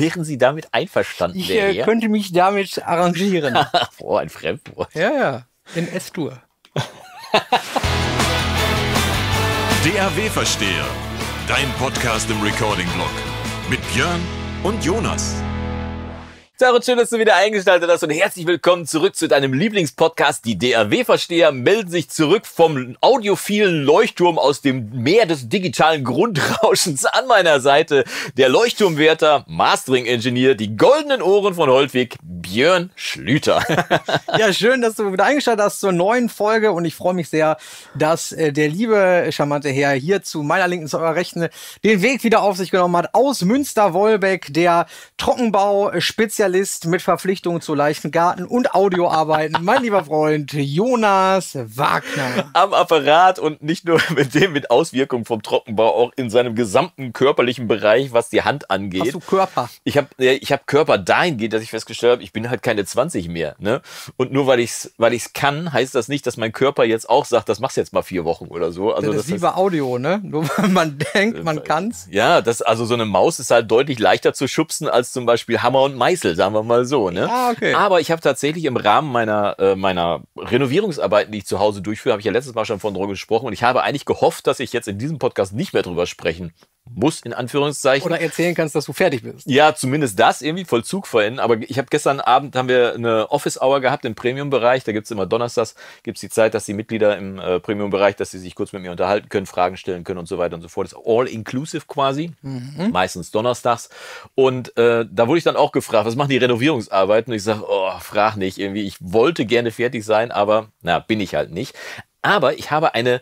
Wären Sie damit einverstanden? Ich äh, könnte mich damit arrangieren. Boah, ein Fremdwort. Ja, ja, in S-Dur. DAW Verstehe, dein Podcast im Recording-Blog mit Björn und Jonas. Tarot, schön, dass du wieder eingeschaltet hast und herzlich willkommen zurück zu deinem Lieblingspodcast. Die DRW-Versteher melden sich zurück vom audiophilen Leuchtturm aus dem Meer des digitalen Grundrauschens an meiner Seite. Der Leuchtturmwärter, mastering engineer die goldenen Ohren von Holtwig, Björn Schlüter. ja, schön, dass du wieder eingeschaltet hast zur neuen Folge und ich freue mich sehr, dass äh, der liebe charmante Herr hier zu meiner Linken, zu eurer Rechten, den Weg wieder auf sich genommen hat aus Münster-Wolbeck, der Trockenbau-Spezialist Spezialist mit Verpflichtungen zu leichten Garten- und Audioarbeiten, mein lieber Freund Jonas Wagner. Am Apparat und nicht nur mit dem mit Auswirkungen vom Trockenbau, auch in seinem gesamten körperlichen Bereich, was die Hand angeht. Hast du Körper? Ich habe ich hab Körper dahingehend, dass ich festgestellt habe, ich bin halt keine 20 mehr. Ne? Und nur weil ich es weil ich's kann, heißt das nicht, dass mein Körper jetzt auch sagt, das machst du jetzt mal vier Wochen oder so. Also, das ist wie bei Audio, ne? Nur weil man denkt, man äh, kann es. Ja, das, also so eine Maus ist halt deutlich leichter zu schubsen als zum Beispiel Hammer und Meißel sagen wir mal so. Ne? Ah, okay. Aber ich habe tatsächlich im Rahmen meiner, äh, meiner Renovierungsarbeiten, die ich zu Hause durchführe, habe ich ja letztes Mal schon von drüber gesprochen und ich habe eigentlich gehofft, dass ich jetzt in diesem Podcast nicht mehr drüber sprechen muss, in Anführungszeichen. Oder erzählen kannst, dass du fertig bist. Ja, zumindest das, irgendwie Vollzug vorhin. Aber ich habe gestern Abend, haben wir eine Office-Hour gehabt im Premium-Bereich. Da gibt es immer donnerstags, gibt es die Zeit, dass die Mitglieder im äh, Premium-Bereich, dass sie sich kurz mit mir unterhalten können, Fragen stellen können und so weiter und so fort. Das ist all-inclusive quasi, mhm. meistens donnerstags. Und äh, da wurde ich dann auch gefragt, was machen die Renovierungsarbeiten und ich sage, oh, frag nicht irgendwie, ich wollte gerne fertig sein, aber na, bin ich halt nicht. Aber ich habe eine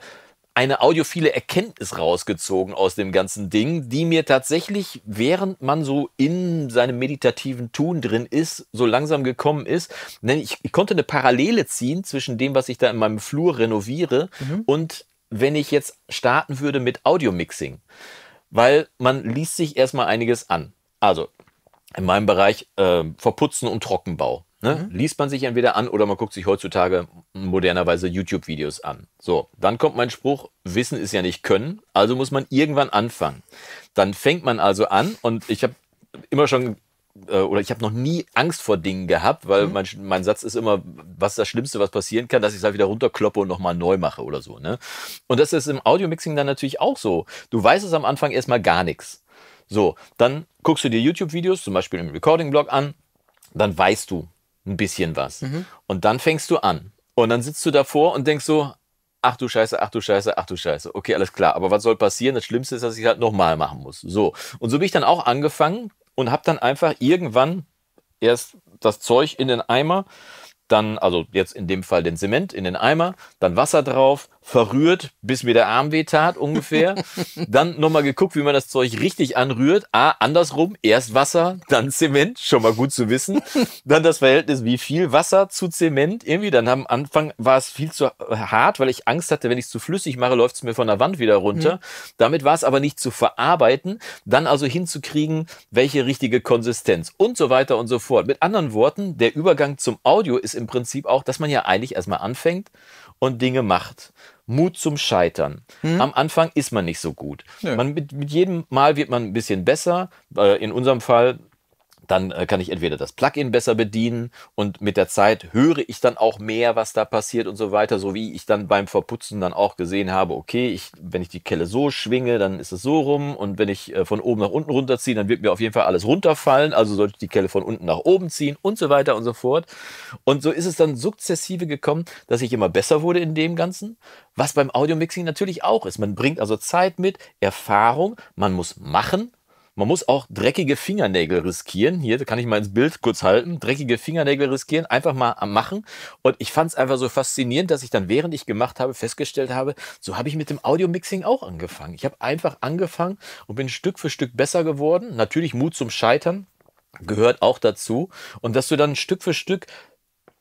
eine audiophile Erkenntnis rausgezogen aus dem ganzen Ding, die mir tatsächlich, während man so in seinem meditativen Tun drin ist, so langsam gekommen ist. Ich, ich konnte eine Parallele ziehen zwischen dem, was ich da in meinem Flur renoviere mhm. und wenn ich jetzt starten würde mit Audio-Mixing. Weil man liest sich erstmal einiges an. Also, in meinem Bereich äh, Verputzen und Trockenbau. Ne? Mhm. Liest man sich entweder an oder man guckt sich heutzutage modernerweise YouTube-Videos an. So, dann kommt mein Spruch, Wissen ist ja nicht können, also muss man irgendwann anfangen. Dann fängt man also an und ich habe immer schon äh, oder ich habe noch nie Angst vor Dingen gehabt, weil mhm. mein, mein, Satz ist immer, was das Schlimmste, was passieren kann, dass ich es halt wieder runterkloppe und nochmal neu mache oder so. Ne? Und das ist im Audio-Mixing dann natürlich auch so. Du weißt es am Anfang erstmal gar nichts. So, dann guckst du dir YouTube-Videos, zum Beispiel im Recording-Blog an, dann weißt du ein bisschen was. Mhm. Und dann fängst du an. Und dann sitzt du davor und denkst so, ach du Scheiße, ach du Scheiße, ach du Scheiße. Okay, alles klar. Aber was soll passieren? Das Schlimmste ist, dass ich halt nochmal machen muss. So. Und so bin ich dann auch angefangen und habe dann einfach irgendwann erst das Zeug in den Eimer, dann, also jetzt in dem Fall den Zement in den Eimer, dann Wasser drauf verrührt, bis mir der Arm weh tat ungefähr. dann nochmal geguckt, wie man das Zeug richtig anrührt. Ah, andersrum, erst Wasser, dann Zement, schon mal gut zu wissen. Dann das Verhältnis, wie viel Wasser zu Zement irgendwie. Dann am Anfang war es viel zu hart, weil ich Angst hatte, wenn ich es zu flüssig mache, läuft es mir von der Wand wieder runter. Mhm. Damit war es aber nicht zu verarbeiten. Dann also hinzukriegen, welche richtige Konsistenz und so weiter und so fort. Mit anderen Worten, der Übergang zum Audio ist im Prinzip auch, dass man ja eigentlich erstmal anfängt und Dinge macht. Mut zum Scheitern. Mhm. Am Anfang ist man nicht so gut. Man, mit, mit jedem Mal wird man ein bisschen besser. Äh, in unserem Fall dann äh, kann ich entweder das Plugin besser bedienen und mit der Zeit höre ich dann auch mehr, was da passiert und so weiter, so wie ich dann beim Verputzen dann auch gesehen habe, okay, ich, wenn ich die Kelle so schwinge, dann ist es so rum und wenn ich äh, von oben nach unten runterziehe, dann wird mir auf jeden Fall alles runterfallen, also sollte ich die Kelle von unten nach oben ziehen und so weiter und so fort. Und so ist es dann sukzessive gekommen, dass ich immer besser wurde in dem Ganzen, was beim Audio Mixing natürlich auch ist. Man bringt also Zeit mit, Erfahrung, man muss machen, man muss auch dreckige Fingernägel riskieren. Hier kann ich mal ins Bild kurz halten. Dreckige Fingernägel riskieren, einfach mal machen. Und ich fand es einfach so faszinierend, dass ich dann, während ich gemacht habe, festgestellt habe, so habe ich mit dem Audio-Mixing auch angefangen. Ich habe einfach angefangen und bin Stück für Stück besser geworden. Natürlich Mut zum Scheitern gehört auch dazu. Und dass du dann Stück für Stück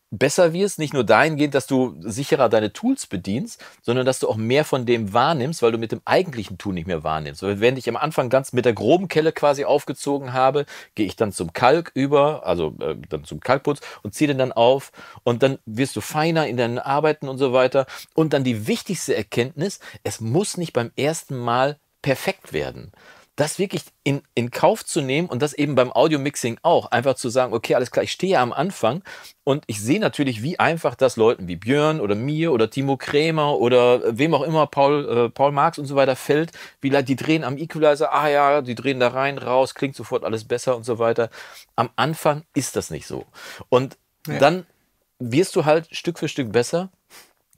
besser wirst, nicht nur dahingehend, dass du sicherer deine Tools bedienst, sondern dass du auch mehr von dem wahrnimmst, weil du mit dem eigentlichen Tool nicht mehr wahrnimmst. Wenn ich am Anfang ganz mit der groben Kelle quasi aufgezogen habe, gehe ich dann zum Kalk über, also äh, dann zum Kalkputz und ziehe den dann auf und dann wirst du feiner in deinen Arbeiten und so weiter. Und dann die wichtigste Erkenntnis, es muss nicht beim ersten Mal perfekt werden, das wirklich in, in Kauf zu nehmen und das eben beim Audio-Mixing auch. Einfach zu sagen, okay, alles klar, ich stehe am Anfang und ich sehe natürlich, wie einfach das Leuten wie Björn oder mir oder Timo Krämer oder äh, wem auch immer, Paul, äh, Paul Marx und so weiter fällt, wie die drehen am Equalizer, ah ja, die drehen da rein, raus, klingt sofort alles besser und so weiter. Am Anfang ist das nicht so. Und ja. dann wirst du halt Stück für Stück besser.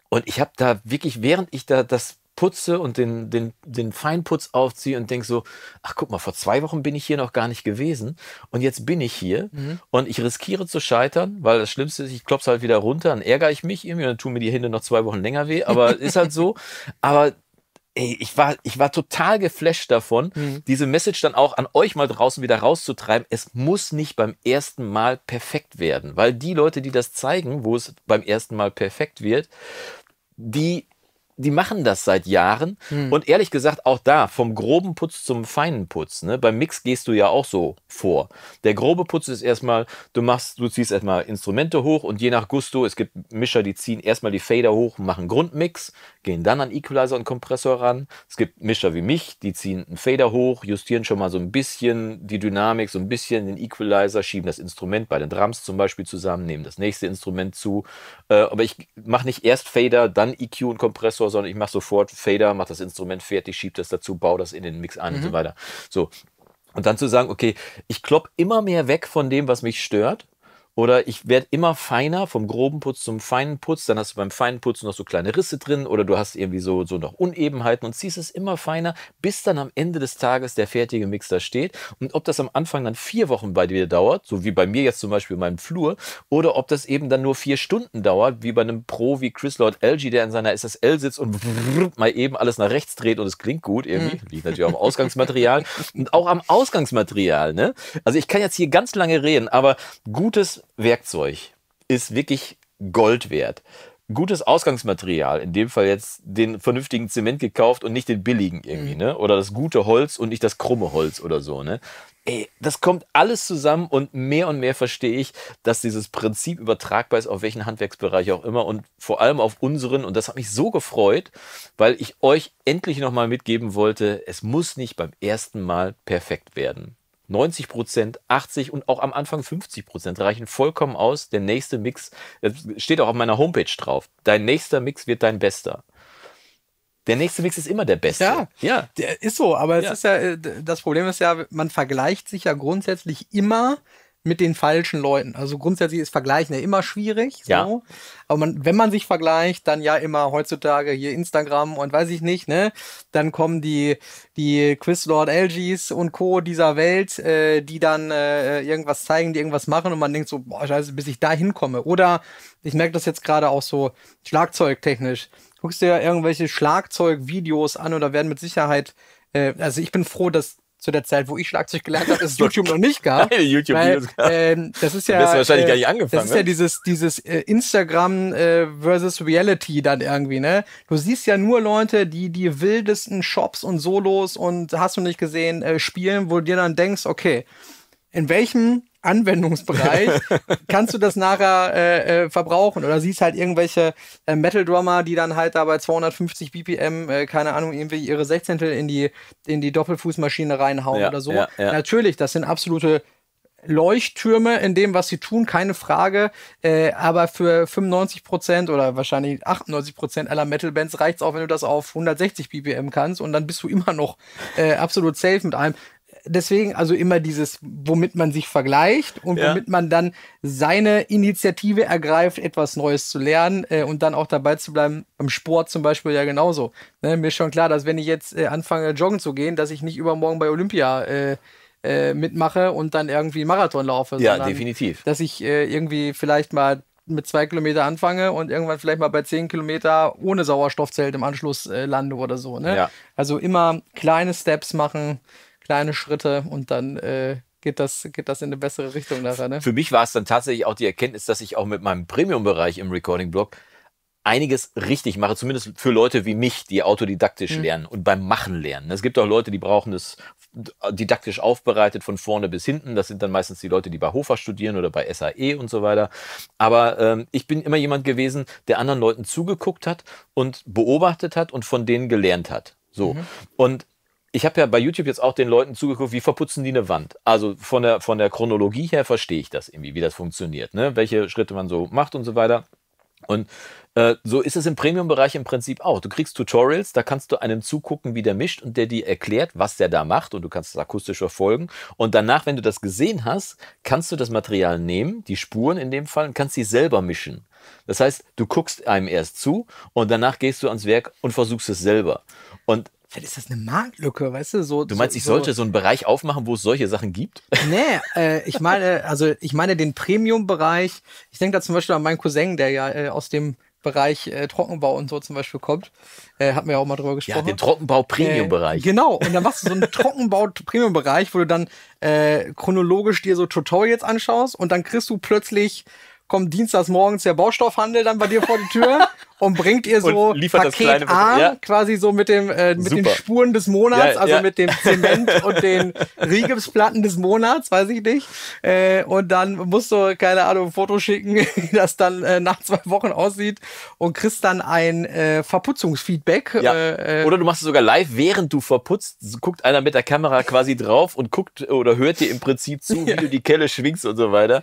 Und ich habe da wirklich, während ich da das putze und den, den, den Feinputz aufziehe und denke so, ach guck mal, vor zwei Wochen bin ich hier noch gar nicht gewesen und jetzt bin ich hier mhm. und ich riskiere zu scheitern, weil das Schlimmste ist, ich klopf's halt wieder runter, dann ärgere ich mich irgendwie, und dann tun mir die Hände noch zwei Wochen länger weh, aber ist halt so. Aber ey, ich war, ich war total geflasht davon, mhm. diese Message dann auch an euch mal draußen wieder rauszutreiben. Es muss nicht beim ersten Mal perfekt werden, weil die Leute, die das zeigen, wo es beim ersten Mal perfekt wird, die die machen das seit Jahren. Hm. Und ehrlich gesagt, auch da, vom groben Putz zum feinen Putz. Ne? Beim Mix gehst du ja auch so vor. Der grobe Putz ist erstmal, du machst, du ziehst erstmal Instrumente hoch und je nach Gusto, es gibt Mischer, die ziehen erstmal die Fader hoch, machen Grundmix, gehen dann an Equalizer und Kompressor ran. Es gibt Mischer wie mich, die ziehen einen Fader hoch, justieren schon mal so ein bisschen die Dynamik, so ein bisschen den Equalizer, schieben das Instrument bei den Drums zum Beispiel zusammen, nehmen das nächste Instrument zu. Äh, aber ich mache nicht erst Fader, dann EQ und Kompressor, so, sondern ich mache sofort Fader, mache das Instrument fertig, schiebe das dazu, baue das in den Mix an mhm. und so mhm. weiter. So. Und dann zu sagen, okay, ich klopp immer mehr weg von dem, was mich stört oder ich werde immer feiner, vom groben Putz zum feinen Putz. Dann hast du beim feinen Putz noch so kleine Risse drin oder du hast irgendwie so, so noch Unebenheiten und ziehst es immer feiner, bis dann am Ende des Tages der fertige Mix da steht. Und ob das am Anfang dann vier Wochen bei dir dauert, so wie bei mir jetzt zum Beispiel in meinem Flur, oder ob das eben dann nur vier Stunden dauert, wie bei einem Pro wie Chris Lord LG, der in seiner SSL sitzt und mal eben alles nach rechts dreht und es klingt gut irgendwie. Mhm. Liegt natürlich auch am Ausgangsmaterial und auch am Ausgangsmaterial. Ne? Also ich kann jetzt hier ganz lange reden, aber gutes Werkzeug ist wirklich Gold wert. Gutes Ausgangsmaterial, in dem Fall jetzt den vernünftigen Zement gekauft und nicht den billigen irgendwie, mhm. ne? Oder das gute Holz und nicht das krumme Holz oder so, ne? Ey, das kommt alles zusammen und mehr und mehr verstehe ich, dass dieses Prinzip übertragbar ist auf welchen Handwerksbereich auch immer und vor allem auf unseren. Und das hat mich so gefreut, weil ich euch endlich nochmal mitgeben wollte, es muss nicht beim ersten Mal perfekt werden. 90 Prozent, 80 und auch am Anfang 50 Prozent reichen vollkommen aus. Der nächste Mix, das steht auch auf meiner Homepage drauf. Dein nächster Mix wird dein bester. Der nächste Mix ist immer der beste. Ja, ja. Der ist so, aber ja. es ist ja, äh, das Problem ist ja, man vergleicht sich ja grundsätzlich immer mit den falschen Leuten. Also grundsätzlich ist Vergleichen ja immer schwierig. So. Ja. Aber man, wenn man sich vergleicht, dann ja immer heutzutage hier Instagram und weiß ich nicht, ne? Dann kommen die, die Quizlord LGs und Co. dieser Welt, äh, die dann äh, irgendwas zeigen, die irgendwas machen und man denkt so, boah, scheiße, bis ich da hinkomme. Oder ich merke das jetzt gerade auch so schlagzeugtechnisch. Guckst du ja irgendwelche Schlagzeugvideos an oder werden mit Sicherheit, äh, also ich bin froh, dass zu der Zeit, wo ich Schlagzeug gelernt habe, ist YouTube noch nicht gab. Keine YouTube-Videos ähm, Das ist ja. wahrscheinlich äh, gar nicht angefangen. Das ist ne? ja dieses, dieses äh, Instagram äh, versus Reality dann irgendwie, ne? Du siehst ja nur Leute, die die wildesten Shops und Solos und hast du nicht gesehen, äh, spielen, wo du dir dann denkst, okay, in welchem Anwendungsbereich, kannst du das nachher äh, äh, verbrauchen oder siehst halt irgendwelche äh, Metal-Drummer, die dann halt da bei 250 BPM, äh, keine Ahnung, irgendwie ihre Sechzehntel in die, in die Doppelfußmaschine reinhauen ja, oder so. Ja, ja. Natürlich, das sind absolute Leuchttürme in dem, was sie tun, keine Frage. Äh, aber für 95% oder wahrscheinlich 98% aller Metal-Bands reicht es auch, wenn du das auf 160 BPM kannst und dann bist du immer noch äh, absolut safe mit einem deswegen also immer dieses, womit man sich vergleicht und ja. womit man dann seine Initiative ergreift, etwas Neues zu lernen äh, und dann auch dabei zu bleiben. Im Sport zum Beispiel ja genauso. Ne, mir ist schon klar, dass wenn ich jetzt äh, anfange, joggen zu gehen, dass ich nicht übermorgen bei Olympia äh, äh mitmache und dann irgendwie Marathon laufe. Ja, definitiv. Dass ich äh, irgendwie vielleicht mal mit zwei Kilometer anfange und irgendwann vielleicht mal bei zehn Kilometer ohne Sauerstoffzelt im Anschluss äh, lande oder so. Ne? Ja. Also immer kleine Steps machen kleine Schritte und dann äh, geht das, geht das in eine bessere Richtung nachher. Ne? Für mich war es dann tatsächlich auch die Erkenntnis, dass ich auch mit meinem Premium-Bereich im Recording-Blog einiges richtig mache, zumindest für Leute wie mich, die autodidaktisch mhm. lernen und beim Machen lernen. Es gibt auch Leute, die brauchen es didaktisch aufbereitet von vorne bis hinten. Das sind dann meistens die Leute, die bei Hofer studieren oder bei SAE und so weiter. Aber ähm, ich bin immer jemand gewesen, der anderen Leuten zugeguckt hat und beobachtet hat und von denen gelernt hat. So. Mhm. Und ich habe ja bei YouTube jetzt auch den Leuten zugeguckt, wie verputzen die eine Wand. Also von der, von der Chronologie her verstehe ich das irgendwie, wie das funktioniert, ne? welche Schritte man so macht und so weiter. Und äh, so ist es im Premium-Bereich im Prinzip auch. Du kriegst Tutorials, da kannst du einem zugucken, wie der mischt und der dir erklärt, was der da macht und du kannst es akustisch verfolgen. Und danach, wenn du das gesehen hast, kannst du das Material nehmen, die Spuren in dem Fall, und kannst sie selber mischen. Das heißt, du guckst einem erst zu und danach gehst du ans Werk und versuchst es selber. Und vielleicht ist das eine Marktlücke, weißt du? So, du meinst, so, ich sollte so einen Bereich aufmachen, wo es solche Sachen gibt? Nee, äh, ich meine, also ich meine den Premium-Bereich. Ich denke da zum Beispiel an meinen Cousin, der ja äh, aus dem Bereich äh, Trockenbau und so zum Beispiel kommt. Äh, hat mir ja auch mal drüber gesprochen. Ja, den Trockenbau-Premium-Bereich. Äh, genau, und dann machst du so einen Trockenbau-Premium-Bereich, wo du dann äh, chronologisch dir so Tutorials anschaust und dann kriegst du plötzlich kommt dienstags morgens der Baustoffhandel dann bei dir vor die Tür und bringt ihr so Paket A, ja. quasi so mit, dem, äh, mit den Spuren des Monats, ja, also ja. mit dem Zement und den Rigipsplatten des Monats, weiß ich nicht. Äh, und dann musst du, keine Ahnung, ein Foto schicken, wie das dann äh, nach zwei Wochen aussieht und kriegst dann ein äh, Verputzungsfeedback. Äh, äh, oder du machst es sogar live, während du verputzt, guckt einer mit der Kamera quasi drauf und guckt oder hört dir im Prinzip zu, wie du die Kelle schwingst und so weiter.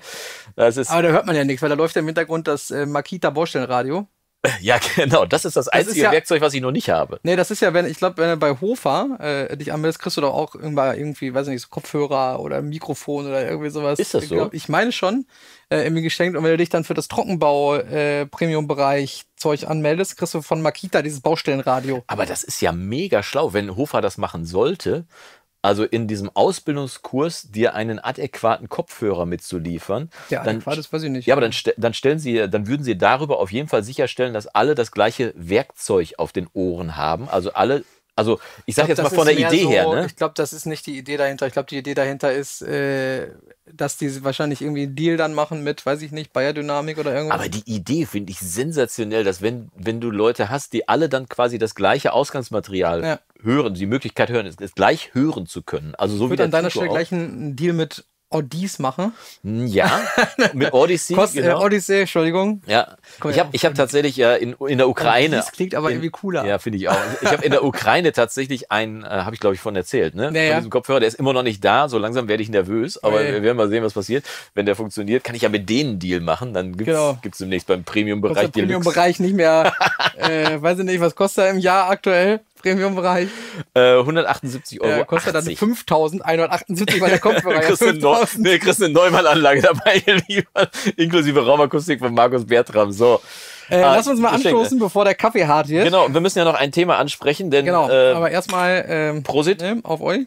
Das ist, Aber da hört man ja nichts unterwegs, weil da läuft ja im Hintergrund das äh, Makita Baustellenradio. Äh, ja, genau. Das ist das einzige ist ja, Werkzeug, was ich noch nicht habe. Nee, das ist ja, wenn, ich glaube, wenn du bei Hofer äh, dich anmeldest, kriegst du doch auch irgendwie, weiß ich nicht, so Kopfhörer oder Mikrofon oder irgendwie sowas. Ist das so? Ich, glaub, ich meine schon, äh, irgendwie geschenkt. Und wenn du dich dann für das Trockenbau-Premium-Bereich äh, Zeug anmeldest, kriegst du von Makita dieses Baustellenradio. Aber das ist ja mega schlau, wenn Hofer das machen sollte, also in diesem Ausbildungskurs dir einen adäquaten Kopfhörer mitzuliefern. Ja, dann, adäquat ist, weiß ich nicht. Ja, aber dann, dann stellen sie, dann würden sie darüber auf jeden Fall sicherstellen, dass alle das gleiche Werkzeug auf den Ohren haben. Also alle also ich sage jetzt mal von der Idee so, her. Ne? Ich glaube, das ist nicht die Idee dahinter. Ich glaube, die Idee dahinter ist, äh, dass die wahrscheinlich irgendwie einen Deal dann machen mit, weiß ich nicht, Bayer Dynamik oder irgendwas. Aber die Idee finde ich sensationell, dass wenn, wenn du Leute hast, die alle dann quasi das gleiche Ausgangsmaterial ja hören, die Möglichkeit hören, es, es gleich hören zu können. Also so ich würde an deiner Stelle gleich einen Deal mit Odys machen. Hm, ja, mit Odyssey. Kost, äh, genau. äh, Odyssey, Entschuldigung. Ja, ich habe ich hab tatsächlich äh, in, in der äh, Ukraine. Das klingt aber in, irgendwie cooler. Ja, finde ich auch. Ich habe in der Ukraine tatsächlich einen, äh, habe ich glaube ich von erzählt, ne? Naja. Von diesem Kopfhörer, der ist immer noch nicht da. So langsam werde ich nervös, aber naja. wir werden mal sehen, was passiert. Wenn der funktioniert, kann ich ja mit denen Deal machen. Dann gibt's genau. demnächst beim Premium-Bereich Premium-Bereich nicht mehr, äh, weiß ich nicht, was kostet er im Jahr aktuell? Premium-Bereich. Äh, 178 Euro. Äh, kostet 80. dann 5178, weil der Kopfhörer kriegst ja 5000. Ne, kriegst eine Neumann-Anlage dabei inklusive Raumakustik von Markus Bertram. So. Äh, ah, lass uns mal anstoßen, bevor der Kaffee hart wird. Genau, wir müssen ja noch ein Thema ansprechen, denn. Genau, äh, aber erstmal. Ähm, Prosit. Ne, auf euch.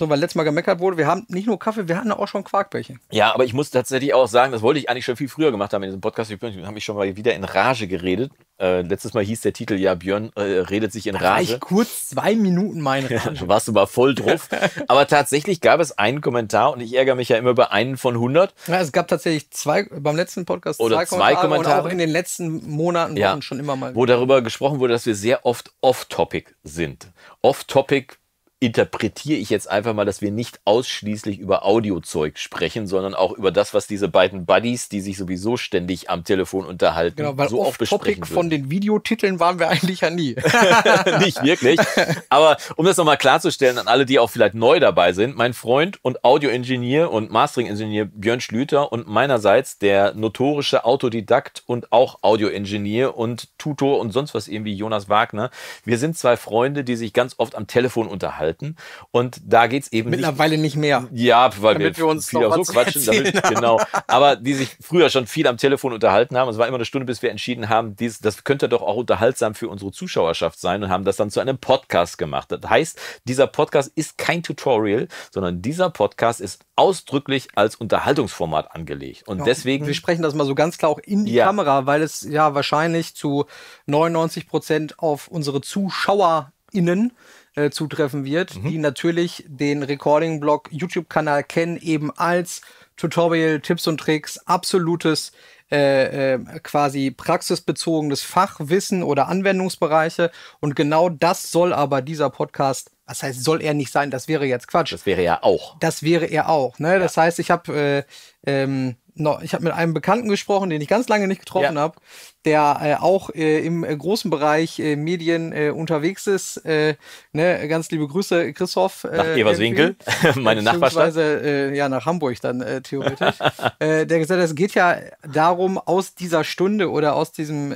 So, weil letztes Mal gemeckert wurde, wir haben nicht nur Kaffee, wir hatten auch schon Quarkbällchen. Ja, aber ich muss tatsächlich auch sagen, das wollte ich eigentlich schon viel früher gemacht haben in diesem Podcast. Ich habe mich schon mal wieder in Rage geredet. Äh, letztes Mal hieß der Titel ja, Björn äh, redet sich in da Rage. War ich kurz zwei Minuten meine Rage. Ja, warst du mal voll drauf. aber tatsächlich gab es einen Kommentar und ich ärgere mich ja immer über einen von 100. Ja, es gab tatsächlich zwei, beim letzten Podcast Oder zwei, Kommentare, zwei Kommentare. Oder auch in den letzten Monaten ja, schon immer mal. Wo darüber gesprochen wurde, dass wir sehr oft off-topic sind. Off-topic interpretiere ich jetzt einfach mal, dass wir nicht ausschließlich über Audiozeug sprechen, sondern auch über das, was diese beiden Buddies, die sich sowieso ständig am Telefon unterhalten, genau, weil so oft besprechen. Topic von den Videotiteln waren wir eigentlich ja nie. nicht wirklich. Aber um das nochmal klarzustellen an alle, die auch vielleicht neu dabei sind, mein Freund und Audioingenieur und Mastering-Ingenieur Björn Schlüter und meinerseits der notorische Autodidakt und auch Audioingenieur und Tutor und sonst was irgendwie Jonas Wagner. Wir sind zwei Freunde, die sich ganz oft am Telefon unterhalten halten. Und da geht es eben. Mittlerweile nicht, nicht mehr. Ja, weil Damit wir, wir uns viel auch so quatschen. Damit, genau. Aber die sich früher schon viel am Telefon unterhalten haben. Es war immer eine Stunde, bis wir entschieden haben, dies, das könnte doch auch unterhaltsam für unsere Zuschauerschaft sein und haben das dann zu einem Podcast gemacht. Das heißt, dieser Podcast ist kein Tutorial, sondern dieser Podcast ist ausdrücklich als Unterhaltungsformat angelegt. Und ja, deswegen. Wir sprechen das mal so ganz klar auch in die ja. Kamera, weil es ja wahrscheinlich zu 99 Prozent auf unsere ZuschauerInnen äh, zutreffen wird, mhm. die natürlich den Recording-Blog YouTube-Kanal kennen, eben als Tutorial, Tipps und Tricks, absolutes äh, äh, quasi praxisbezogenes Fachwissen oder Anwendungsbereiche. Und genau das soll aber dieser Podcast, das heißt, soll er nicht sein, das wäre jetzt Quatsch. Das wäre ja auch. Das wäre er auch. Ne? Ja. Das heißt, ich habe äh, ähm, ich habe mit einem Bekannten gesprochen, den ich ganz lange nicht getroffen ja. habe, der äh, auch äh, im äh, großen Bereich äh, Medien äh, unterwegs ist. Äh, ne, ganz liebe Grüße, Christoph. nach Eberswinkel, meine Nachbarstadt. ja, nach Hamburg dann theoretisch. der gesagt hat, es geht ja darum, aus dieser Stunde oder aus diesem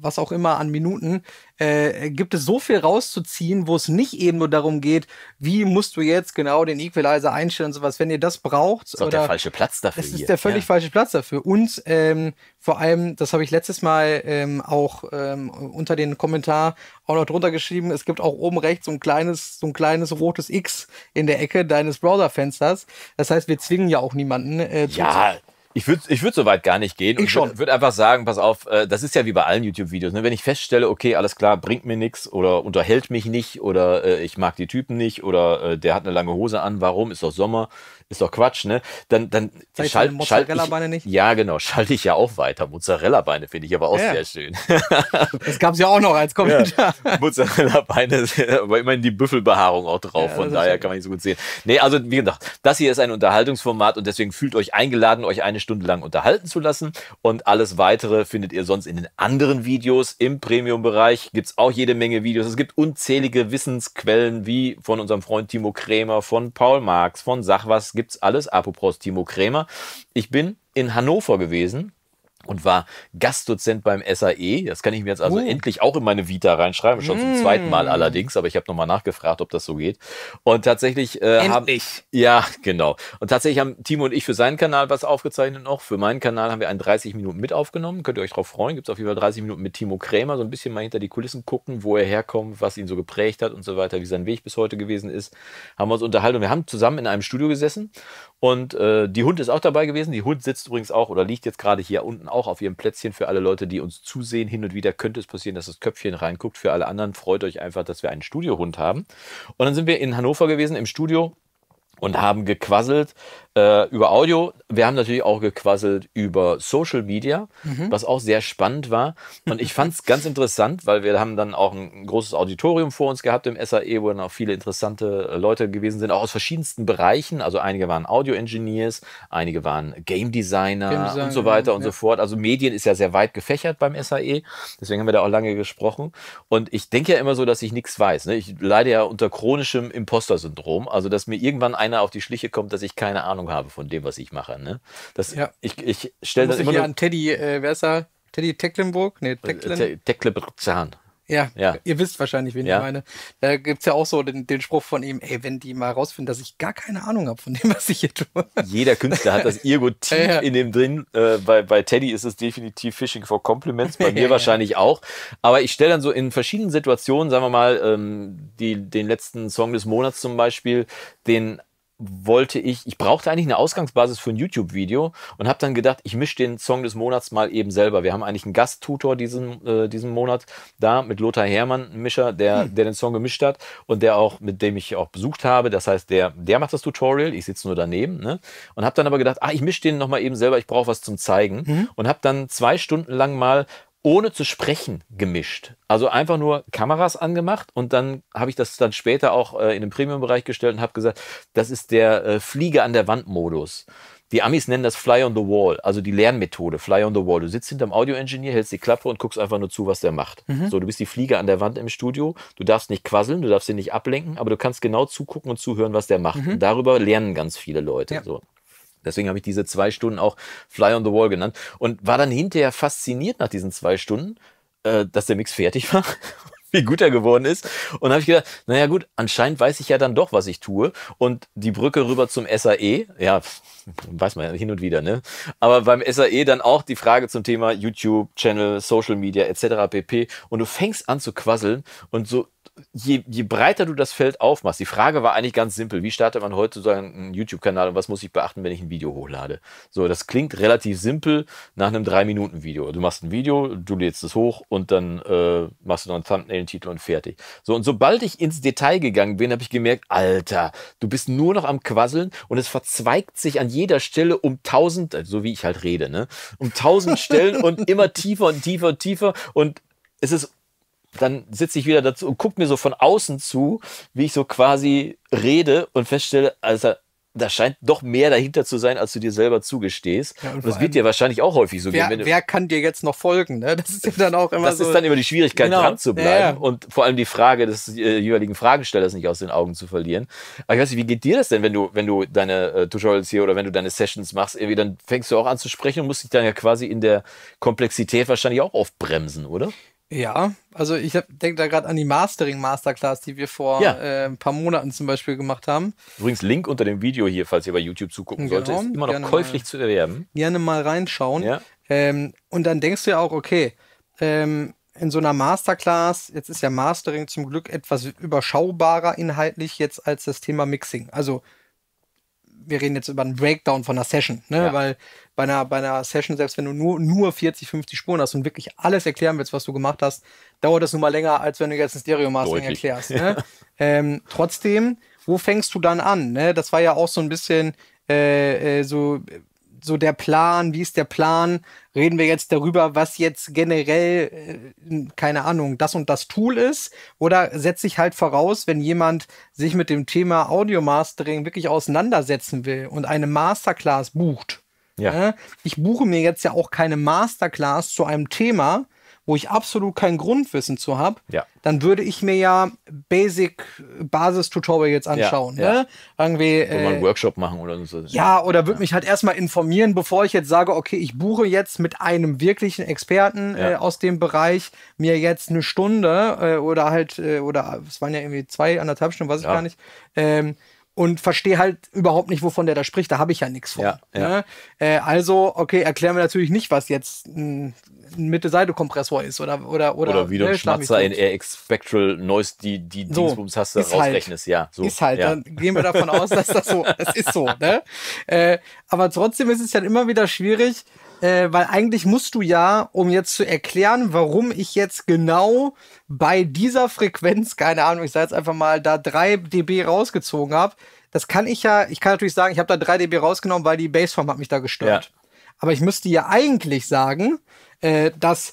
was auch immer an Minuten, äh, gibt es so viel rauszuziehen, wo es nicht eben nur darum geht, wie musst du jetzt genau den Equalizer einstellen und sowas. Wenn ihr das braucht. Das ist oder, der falsche Platz dafür. Das ist hier. der völlig ja. falsche Platz dafür. Und ähm, vor allem, das habe ich letztes Mal ähm, auch ähm, unter den Kommentar auch noch drunter geschrieben, es gibt auch oben rechts so ein kleines, so ein kleines rotes X in der Ecke deines Browserfensters. Das heißt, wir zwingen ja auch niemanden äh, Ja. Zu ich würde ich würd so weit gar nicht gehen. Ich schon. Ich würde einfach sagen, pass auf, äh, das ist ja wie bei allen YouTube-Videos. Ne? Wenn ich feststelle, okay, alles klar, bringt mir nichts oder unterhält mich nicht oder äh, ich mag die Typen nicht oder äh, der hat eine lange Hose an, warum, ist doch Sommer, ist doch Quatsch, ne? Dann, dann schalte schalt ich, nicht? Ja, genau, schalte ich ja auch weiter. Mozzarella-Beine finde ich aber auch ja. sehr schön. das gab es ja auch noch als Kommentar. Ja. Mozzarella-Beine, aber immerhin die Büffelbehaarung auch drauf, ja, von daher kann man nicht so gut sehen. Nee, also wie gesagt, das hier ist ein Unterhaltungsformat und deswegen fühlt euch eingeladen, euch eine Stunde lang unterhalten zu lassen. Und alles weitere findet ihr sonst in den anderen Videos im Premium-Bereich. Gibt es auch jede Menge Videos. Es gibt unzählige Wissensquellen, wie von unserem Freund Timo Krämer, von Paul Marx, von Sachwas gibt's alles. Apropos Timo Krämer. Ich bin in Hannover gewesen und war Gastdozent beim SAE. Das kann ich mir jetzt also uh. endlich auch in meine Vita reinschreiben, schon mm. zum zweiten Mal allerdings, aber ich habe nochmal nachgefragt, ob das so geht. Und tatsächlich äh, haben ich ja genau. Und tatsächlich haben Timo und ich für seinen Kanal was aufgezeichnet noch. Für meinen Kanal haben wir einen 30 Minuten mit aufgenommen. Könnt ihr euch darauf freuen. Gibt es auf jeden Fall 30 Minuten mit Timo Krämer, so ein bisschen mal hinter die Kulissen gucken, wo er herkommt, was ihn so geprägt hat und so weiter, wie sein Weg bis heute gewesen ist. Haben wir uns unterhalten und wir haben zusammen in einem Studio gesessen und äh, die Hund ist auch dabei gewesen. Die Hund sitzt übrigens auch oder liegt jetzt gerade hier unten auch auf ihrem Plätzchen für alle Leute, die uns zusehen. Hin und wieder könnte es passieren, dass das Köpfchen reinguckt. Für alle anderen freut euch einfach, dass wir einen Studiohund haben. Und dann sind wir in Hannover gewesen im Studio und haben gequasselt äh, über Audio. Wir haben natürlich auch gequasselt über Social Media, mhm. was auch sehr spannend war. Und ich fand es ganz interessant, weil wir haben dann auch ein großes Auditorium vor uns gehabt im SAE, wo dann auch viele interessante Leute gewesen sind, auch aus verschiedensten Bereichen. Also einige waren Audio-Engineers, einige waren Game Designer, Game Designer und so weiter ja. und so fort. Also Medien ist ja sehr weit gefächert beim SAE. Deswegen haben wir da auch lange gesprochen. Und ich denke ja immer so, dass ich nichts weiß. Ne? Ich leide ja unter chronischem Imposter-Syndrom. Also, dass mir irgendwann ein einer auf die Schliche kommt, dass ich keine Ahnung habe von dem, was ich mache. Ne? Das, ja. Ich, ich stelle das immer. ich Hier nur, an Teddy, äh, wer ist er? Teddy Tecklenburg? Nee, äh, Tecklen. Tecklenburg-Zahn. Ja, ja, ihr wisst wahrscheinlich, wen ja. ich meine. Da gibt es ja auch so den, den, Spruch von ihm, ey, wenn die mal rausfinden, dass ich gar keine Ahnung habe von dem, was ich hier tue. Jeder Künstler hat das irgendwo tief ja, in dem drin. Äh, bei, bei Teddy ist es definitiv Fishing for Compliments, bei mir wahrscheinlich auch. Aber ich stelle dann so in verschiedenen Situationen, sagen wir mal, ähm, die, den letzten Song des Monats zum Beispiel, den wollte ich, ich brauchte eigentlich eine Ausgangsbasis für ein YouTube-Video und habe dann gedacht, ich mische den Song des Monats mal eben selber. Wir haben eigentlich einen Gasttutor diesen, äh, diesen Monat da mit Lothar Hermann, ein Mischer, der, hm. der den Song gemischt hat und der auch, mit dem ich auch besucht habe. Das heißt, der, der macht das Tutorial, ich sitze nur daneben ne? und habe dann aber gedacht, ah, ich mische den nochmal eben selber, ich brauche was zum Zeigen hm. und habe dann zwei Stunden lang mal ohne zu sprechen gemischt. Also einfach nur Kameras angemacht und dann habe ich das dann später auch äh, in den Premium-Bereich gestellt und habe gesagt, das ist der äh, Fliege an der Wand-Modus. Die Amis nennen das Fly on the Wall, also die Lernmethode, Fly on the Wall. Du sitzt hinterm Audio-Engineer, hältst die Klappe und guckst einfach nur zu, was der macht. Mhm. So, du bist die Fliege an der Wand im Studio, du darfst nicht quasseln, du darfst ihn nicht ablenken, aber du kannst genau zugucken und zuhören, was der macht. Mhm. darüber lernen ganz viele Leute. Ja. So. Deswegen habe ich diese zwei Stunden auch Fly on the Wall genannt und war dann hinterher fasziniert nach diesen zwei Stunden, äh, dass der Mix fertig war wie gut er geworden ist. Und habe ich gedacht, naja gut, anscheinend weiß ich ja dann doch, was ich tue. Und die Brücke rüber zum SAE, ja, weiß man ja hin und wieder, ne? Aber beim SAE dann auch die Frage zum Thema YouTube, Channel, Social Media etc. pp. Und du fängst an zu quasseln und so je, je breiter du das Feld aufmachst, die Frage war eigentlich ganz simpel, wie startet man heutzutage einen YouTube-Kanal und was muss ich beachten, wenn ich ein Video hochlade? So, das klingt relativ simpel nach einem 3-Minuten-Video. Du machst ein Video, du lädst es hoch und dann äh, machst du noch einen Thumbnail-Titel und fertig. So, und sobald ich ins Detail gegangen bin, habe ich gemerkt, Alter, du bist nur noch am Quasseln und es verzweigt sich an jeder Stelle um tausend, also so wie ich halt rede, ne? Um tausend Stellen und immer tiefer und tiefer und tiefer und es ist dann sitze ich wieder dazu und gucke mir so von außen zu, wie ich so quasi rede und feststelle, also da scheint doch mehr dahinter zu sein, als du dir selber zugestehst. Ja, und, und das wird dir wahrscheinlich auch häufig so wer, gehen. Wenn, wer kann dir jetzt noch folgen? Ne? Das ist ja dann auch immer das so. Das ist dann immer die Schwierigkeit, genau. dran zu bleiben ja, ja. und vor allem die Frage des äh, jeweiligen Fragestellers nicht aus den Augen zu verlieren. Aber ich weiß nicht, wie geht dir das denn, wenn du, wenn du deine äh, Tutorials hier oder wenn du deine Sessions machst, irgendwie, dann fängst du auch an zu sprechen und musst dich dann ja quasi in der Komplexität wahrscheinlich auch aufbremsen, oder? Ja, also ich denke da gerade an die Mastering Masterclass, die wir vor ja. äh, ein paar Monaten zum Beispiel gemacht haben. Übrigens, Link unter dem Video hier, falls ihr bei YouTube zugucken genau, solltet, ist immer noch käuflich mal, zu erwerben. Gerne mal reinschauen. Ja. Ähm, und dann denkst du ja auch, okay, ähm, in so einer Masterclass, jetzt ist ja Mastering zum Glück etwas überschaubarer inhaltlich jetzt als das Thema Mixing. Also wir reden jetzt über einen Breakdown von einer Session, ne? Ja. weil bei einer, bei einer Session, selbst wenn du nur, nur 40, 50 Spuren hast und wirklich alles erklären willst, was du gemacht hast, dauert das nun mal länger, als wenn du jetzt ein Stereo-Mastering erklärst. Ne? Ja. Ähm, trotzdem, wo fängst du dann an? Ne? Das war ja auch so ein bisschen äh, äh so so der Plan? Wie ist der Plan? Reden wir jetzt darüber, was jetzt generell, äh, keine Ahnung, das und das Tool ist? Oder setze ich halt voraus, wenn jemand sich mit dem Thema Audio Mastering wirklich auseinandersetzen will und eine Masterclass bucht? Ja. Ne? Ich buche mir jetzt ja auch keine Masterclass zu einem Thema, wo ich absolut kein Grundwissen zu habe, ja. dann würde ich mir ja Basic Basis Tutorial jetzt anschauen, ja, ne? Ja. Irgendwie äh, mal einen Workshop machen oder so. Ja, oder würde mich halt erstmal informieren, bevor ich jetzt sage, okay, ich buche jetzt mit einem wirklichen Experten äh, aus dem Bereich mir jetzt eine Stunde äh, oder halt äh, oder es waren ja irgendwie zwei anderthalb Stunden, weiß ich gar nicht. Ähm, und verstehe halt überhaupt nicht, wovon der da spricht. Da habe ich ja nichts von. Ja, ne? ja. Ne? Äh, also, okay, erklären wir natürlich nicht, was jetzt ein, Mitte-Seite-Kompressor ist oder oder oder, oder wie du ne, Schmatzer in RX Spectral Noise die die so, Dingsbums-Taste halt, rausrechnest. Halt, ja, so. Ist halt. Ja. Dann gehen wir davon aus, dass das so, das ist so. Ne? Äh, aber trotzdem ist es dann immer wieder schwierig, äh, weil eigentlich musst du ja, um jetzt zu erklären, warum ich jetzt genau bei dieser Frequenz, keine Ahnung, ich sage jetzt einfach mal, da 3 dB rausgezogen habe, das kann ich ja, ich kann natürlich sagen, ich habe da 3 dB rausgenommen, weil die Bassform hat mich da gestört. Ja. Aber ich müsste ja eigentlich sagen, äh, dass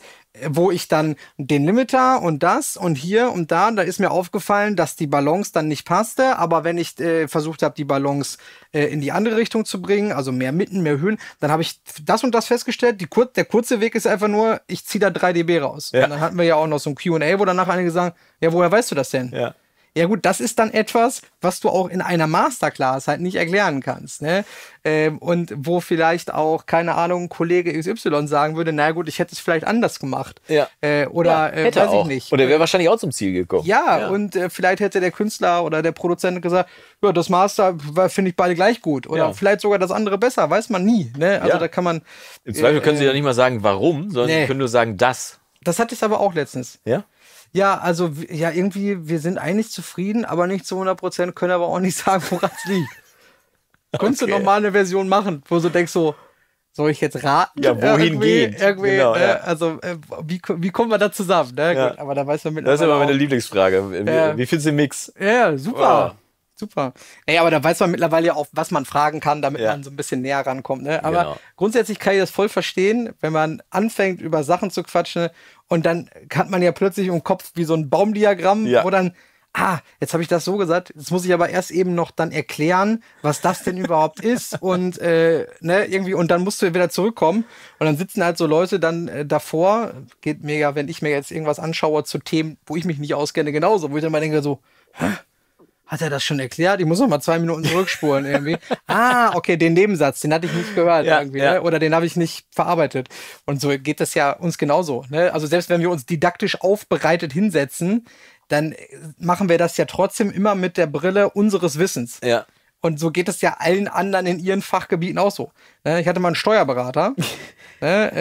wo ich dann den Limiter und das und hier und da, da ist mir aufgefallen, dass die Balance dann nicht passte, aber wenn ich äh, versucht habe, die Balance äh, in die andere Richtung zu bringen, also mehr Mitten, mehr Höhen, dann habe ich das und das festgestellt. Die kur der kurze Weg ist einfach nur, ich ziehe da 3 dB raus. Ja. Und dann hatten wir ja auch noch so ein Q&A, wo danach einige sagen, ja, woher weißt du das denn? Ja. Ja gut, das ist dann etwas, was du auch in einer Masterclass halt nicht erklären kannst. Ne? Ähm, und wo vielleicht auch, keine Ahnung, Kollege XY sagen würde, na gut, ich hätte es vielleicht anders gemacht. Ja. Äh, oder ja, äh, weiß auch. ich nicht. Oder wäre wahrscheinlich auch zum Ziel gekommen. Ja, ja. und äh, vielleicht hätte der Künstler oder der Produzent gesagt, ja, das Master finde ich beide gleich gut. Oder ja. vielleicht sogar das andere besser, weiß man nie. Ne? Also da kann man. Im Zweifel können äh, sie ja nicht mal sagen, warum, sondern nee. sie können nur sagen, das. Das hatte ich aber auch letztens. Ja? Ja, also ja, irgendwie, wir sind eigentlich zufrieden, aber nicht zu 100 Prozent, können aber auch nicht sagen, woran es liegt. Könntest okay. du nochmal eine Version machen, wo du denkst so, soll ich jetzt raten? Ja, wohin irgendwie, geht. Irgendwie, genau, äh, ja. Also, äh, wie, wie kommen wir da zusammen? Ne? Ja. Gut, aber da weiß man mit. Das ist immer meine Lieblingsfrage. Wie, äh, wie findest du den Mix? Ja, super. Oh. Super. Ey, aber da weiß man mittlerweile ja auch, was man fragen kann, damit ja. man so ein bisschen näher rankommt. Ne? Aber genau. grundsätzlich kann ich das voll verstehen, wenn man anfängt, über Sachen zu quatschen und dann hat man ja plötzlich im Kopf wie so ein Baumdiagramm, ja. wo dann, ah, jetzt habe ich das so gesagt, jetzt muss ich aber erst eben noch dann erklären, was das denn überhaupt ist und äh, ne, irgendwie, und dann musst du wieder zurückkommen und dann sitzen halt so Leute dann äh, davor, geht mir ja, wenn ich mir jetzt irgendwas anschaue zu Themen, wo ich mich nicht auskenne, genauso, wo ich dann mal denke so, hä? Hat er das schon erklärt? Ich muss noch mal zwei Minuten zurückspulen irgendwie. ah, okay, den Nebensatz, den hatte ich nicht gehört ja, irgendwie. Ne? Ja. Ne? Oder den habe ich nicht verarbeitet. Und so geht das ja uns genauso. Ne? Also selbst wenn wir uns didaktisch aufbereitet hinsetzen, dann machen wir das ja trotzdem immer mit der Brille unseres Wissens. Ja. Und so geht es ja allen anderen in ihren Fachgebieten auch so. Ne? Ich hatte mal einen Steuerberater, ne,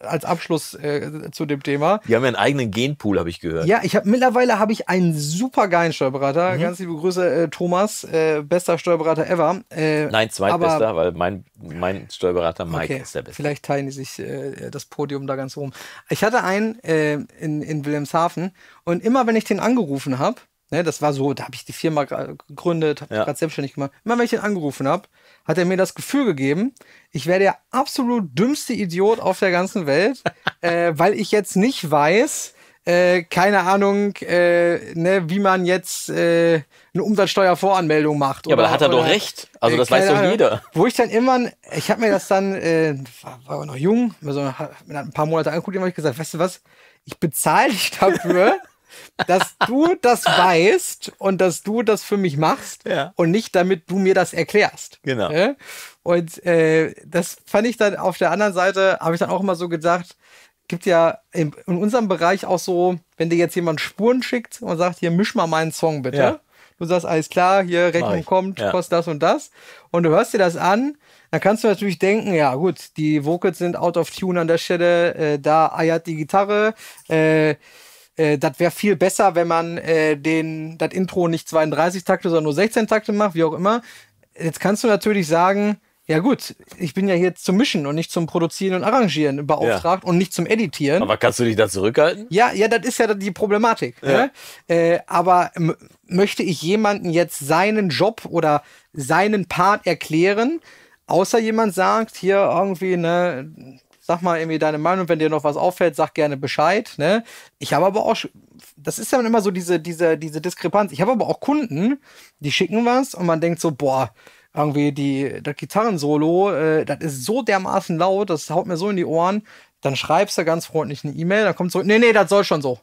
äh, als Abschluss äh, zu dem Thema. Die haben ja einen eigenen Genpool, habe ich gehört. Ja, ich habe mittlerweile habe ich einen super geilen Steuerberater. Mhm. Ganz liebe Grüße, äh, Thomas, äh, bester Steuerberater ever. Äh, Nein, zweitbester, weil mein, mein Steuerberater Mike okay, ist der beste. Vielleicht teilen die sich äh, das Podium da ganz rum. Ich hatte einen in, in Wilhelmshaven und immer wenn ich den angerufen habe, ne, das war so, da habe ich die Firma gegründet, habe ja. gerade selbstständig gemacht. Immer wenn ich den angerufen habe, hat er mir das Gefühl gegeben, ich wäre der absolut dümmste Idiot auf der ganzen Welt, äh, weil ich jetzt nicht weiß, äh, keine Ahnung, äh, ne, wie man jetzt äh, eine Umsatzsteuervoranmeldung macht. Ja, oder, aber da hat er oder, doch recht. Also äh, das weiß doch Ahnung, jeder. Wo ich dann immer, ich habe mir das dann, äh, war, war noch jung, mir so ein paar Monate angeguckt und habe ich gesagt, weißt du was, ich bezahle dich dafür. dass du das weißt und dass du das für mich machst ja. und nicht damit du mir das erklärst. Genau. Und äh, das fand ich dann auf der anderen Seite, habe ich dann auch immer so gedacht, gibt ja in, in, unserem Bereich auch so, wenn dir jetzt jemand Spuren schickt und sagt, hier misch mal meinen Song bitte. Ja. Du sagst, alles klar, hier Rechnung kommt, ja. kostet das und das. Und du hörst dir das an, dann kannst du natürlich denken, ja gut, die Vocals sind out of tune an der Stelle, äh, da eiert die Gitarre, äh, äh, das wäre viel besser, wenn man äh, den, das Intro nicht 32 Takte, sondern nur 16 Takte macht, wie auch immer. Jetzt kannst du natürlich sagen, ja gut, ich bin ja hier zum Mischen und nicht zum Produzieren und Arrangieren beauftragt ja. und nicht zum Editieren. Aber kannst du dich da zurückhalten? Ja, ja, das ist ja die Problematik. Ja. Ja? Ne? Äh, aber möchte ich jemanden jetzt seinen Job oder seinen Part erklären, außer jemand sagt, hier irgendwie, ne, sag mal irgendwie deine Meinung, wenn dir noch was auffällt, sag gerne Bescheid. Ne? Ich habe aber auch, das ist ja immer so diese, diese, diese Diskrepanz. Ich habe aber auch Kunden, die schicken was und man denkt so, boah, irgendwie die, das Gitarrensolo, äh, das ist so dermaßen laut, das haut mir so in die Ohren. Dann schreibst du ganz freundlich eine E-Mail, dann kommt zurück, nee, nee, das soll schon so.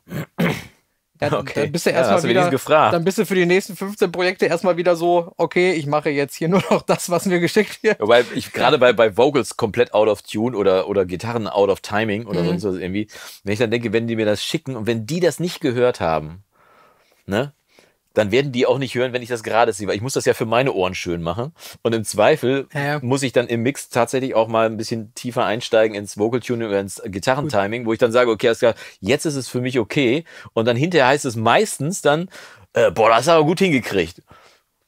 Ja, dann, okay. dann bist du erstmal ja, wieder, gefragt. dann bist du für die nächsten 15 Projekte erstmal wieder so, okay, ich mache jetzt hier nur noch das, was mir geschickt wird. Wobei ich gerade bei, bei Vocals komplett out of tune oder, oder Gitarren out of timing oder mhm. sonst was irgendwie, wenn ich dann denke, wenn die mir das schicken und wenn die das nicht gehört haben, ne, dann werden die auch nicht hören, wenn ich das gerade sehe, weil ich muss das ja für meine Ohren schön machen. Und im Zweifel ja. muss ich dann im Mix tatsächlich auch mal ein bisschen tiefer einsteigen ins Vocal Tuning oder ins Gitarrentiming, wo ich dann sage, okay, jetzt ist es für mich okay. Und dann hinterher heißt es meistens dann, äh, boah, das hast du aber gut hingekriegt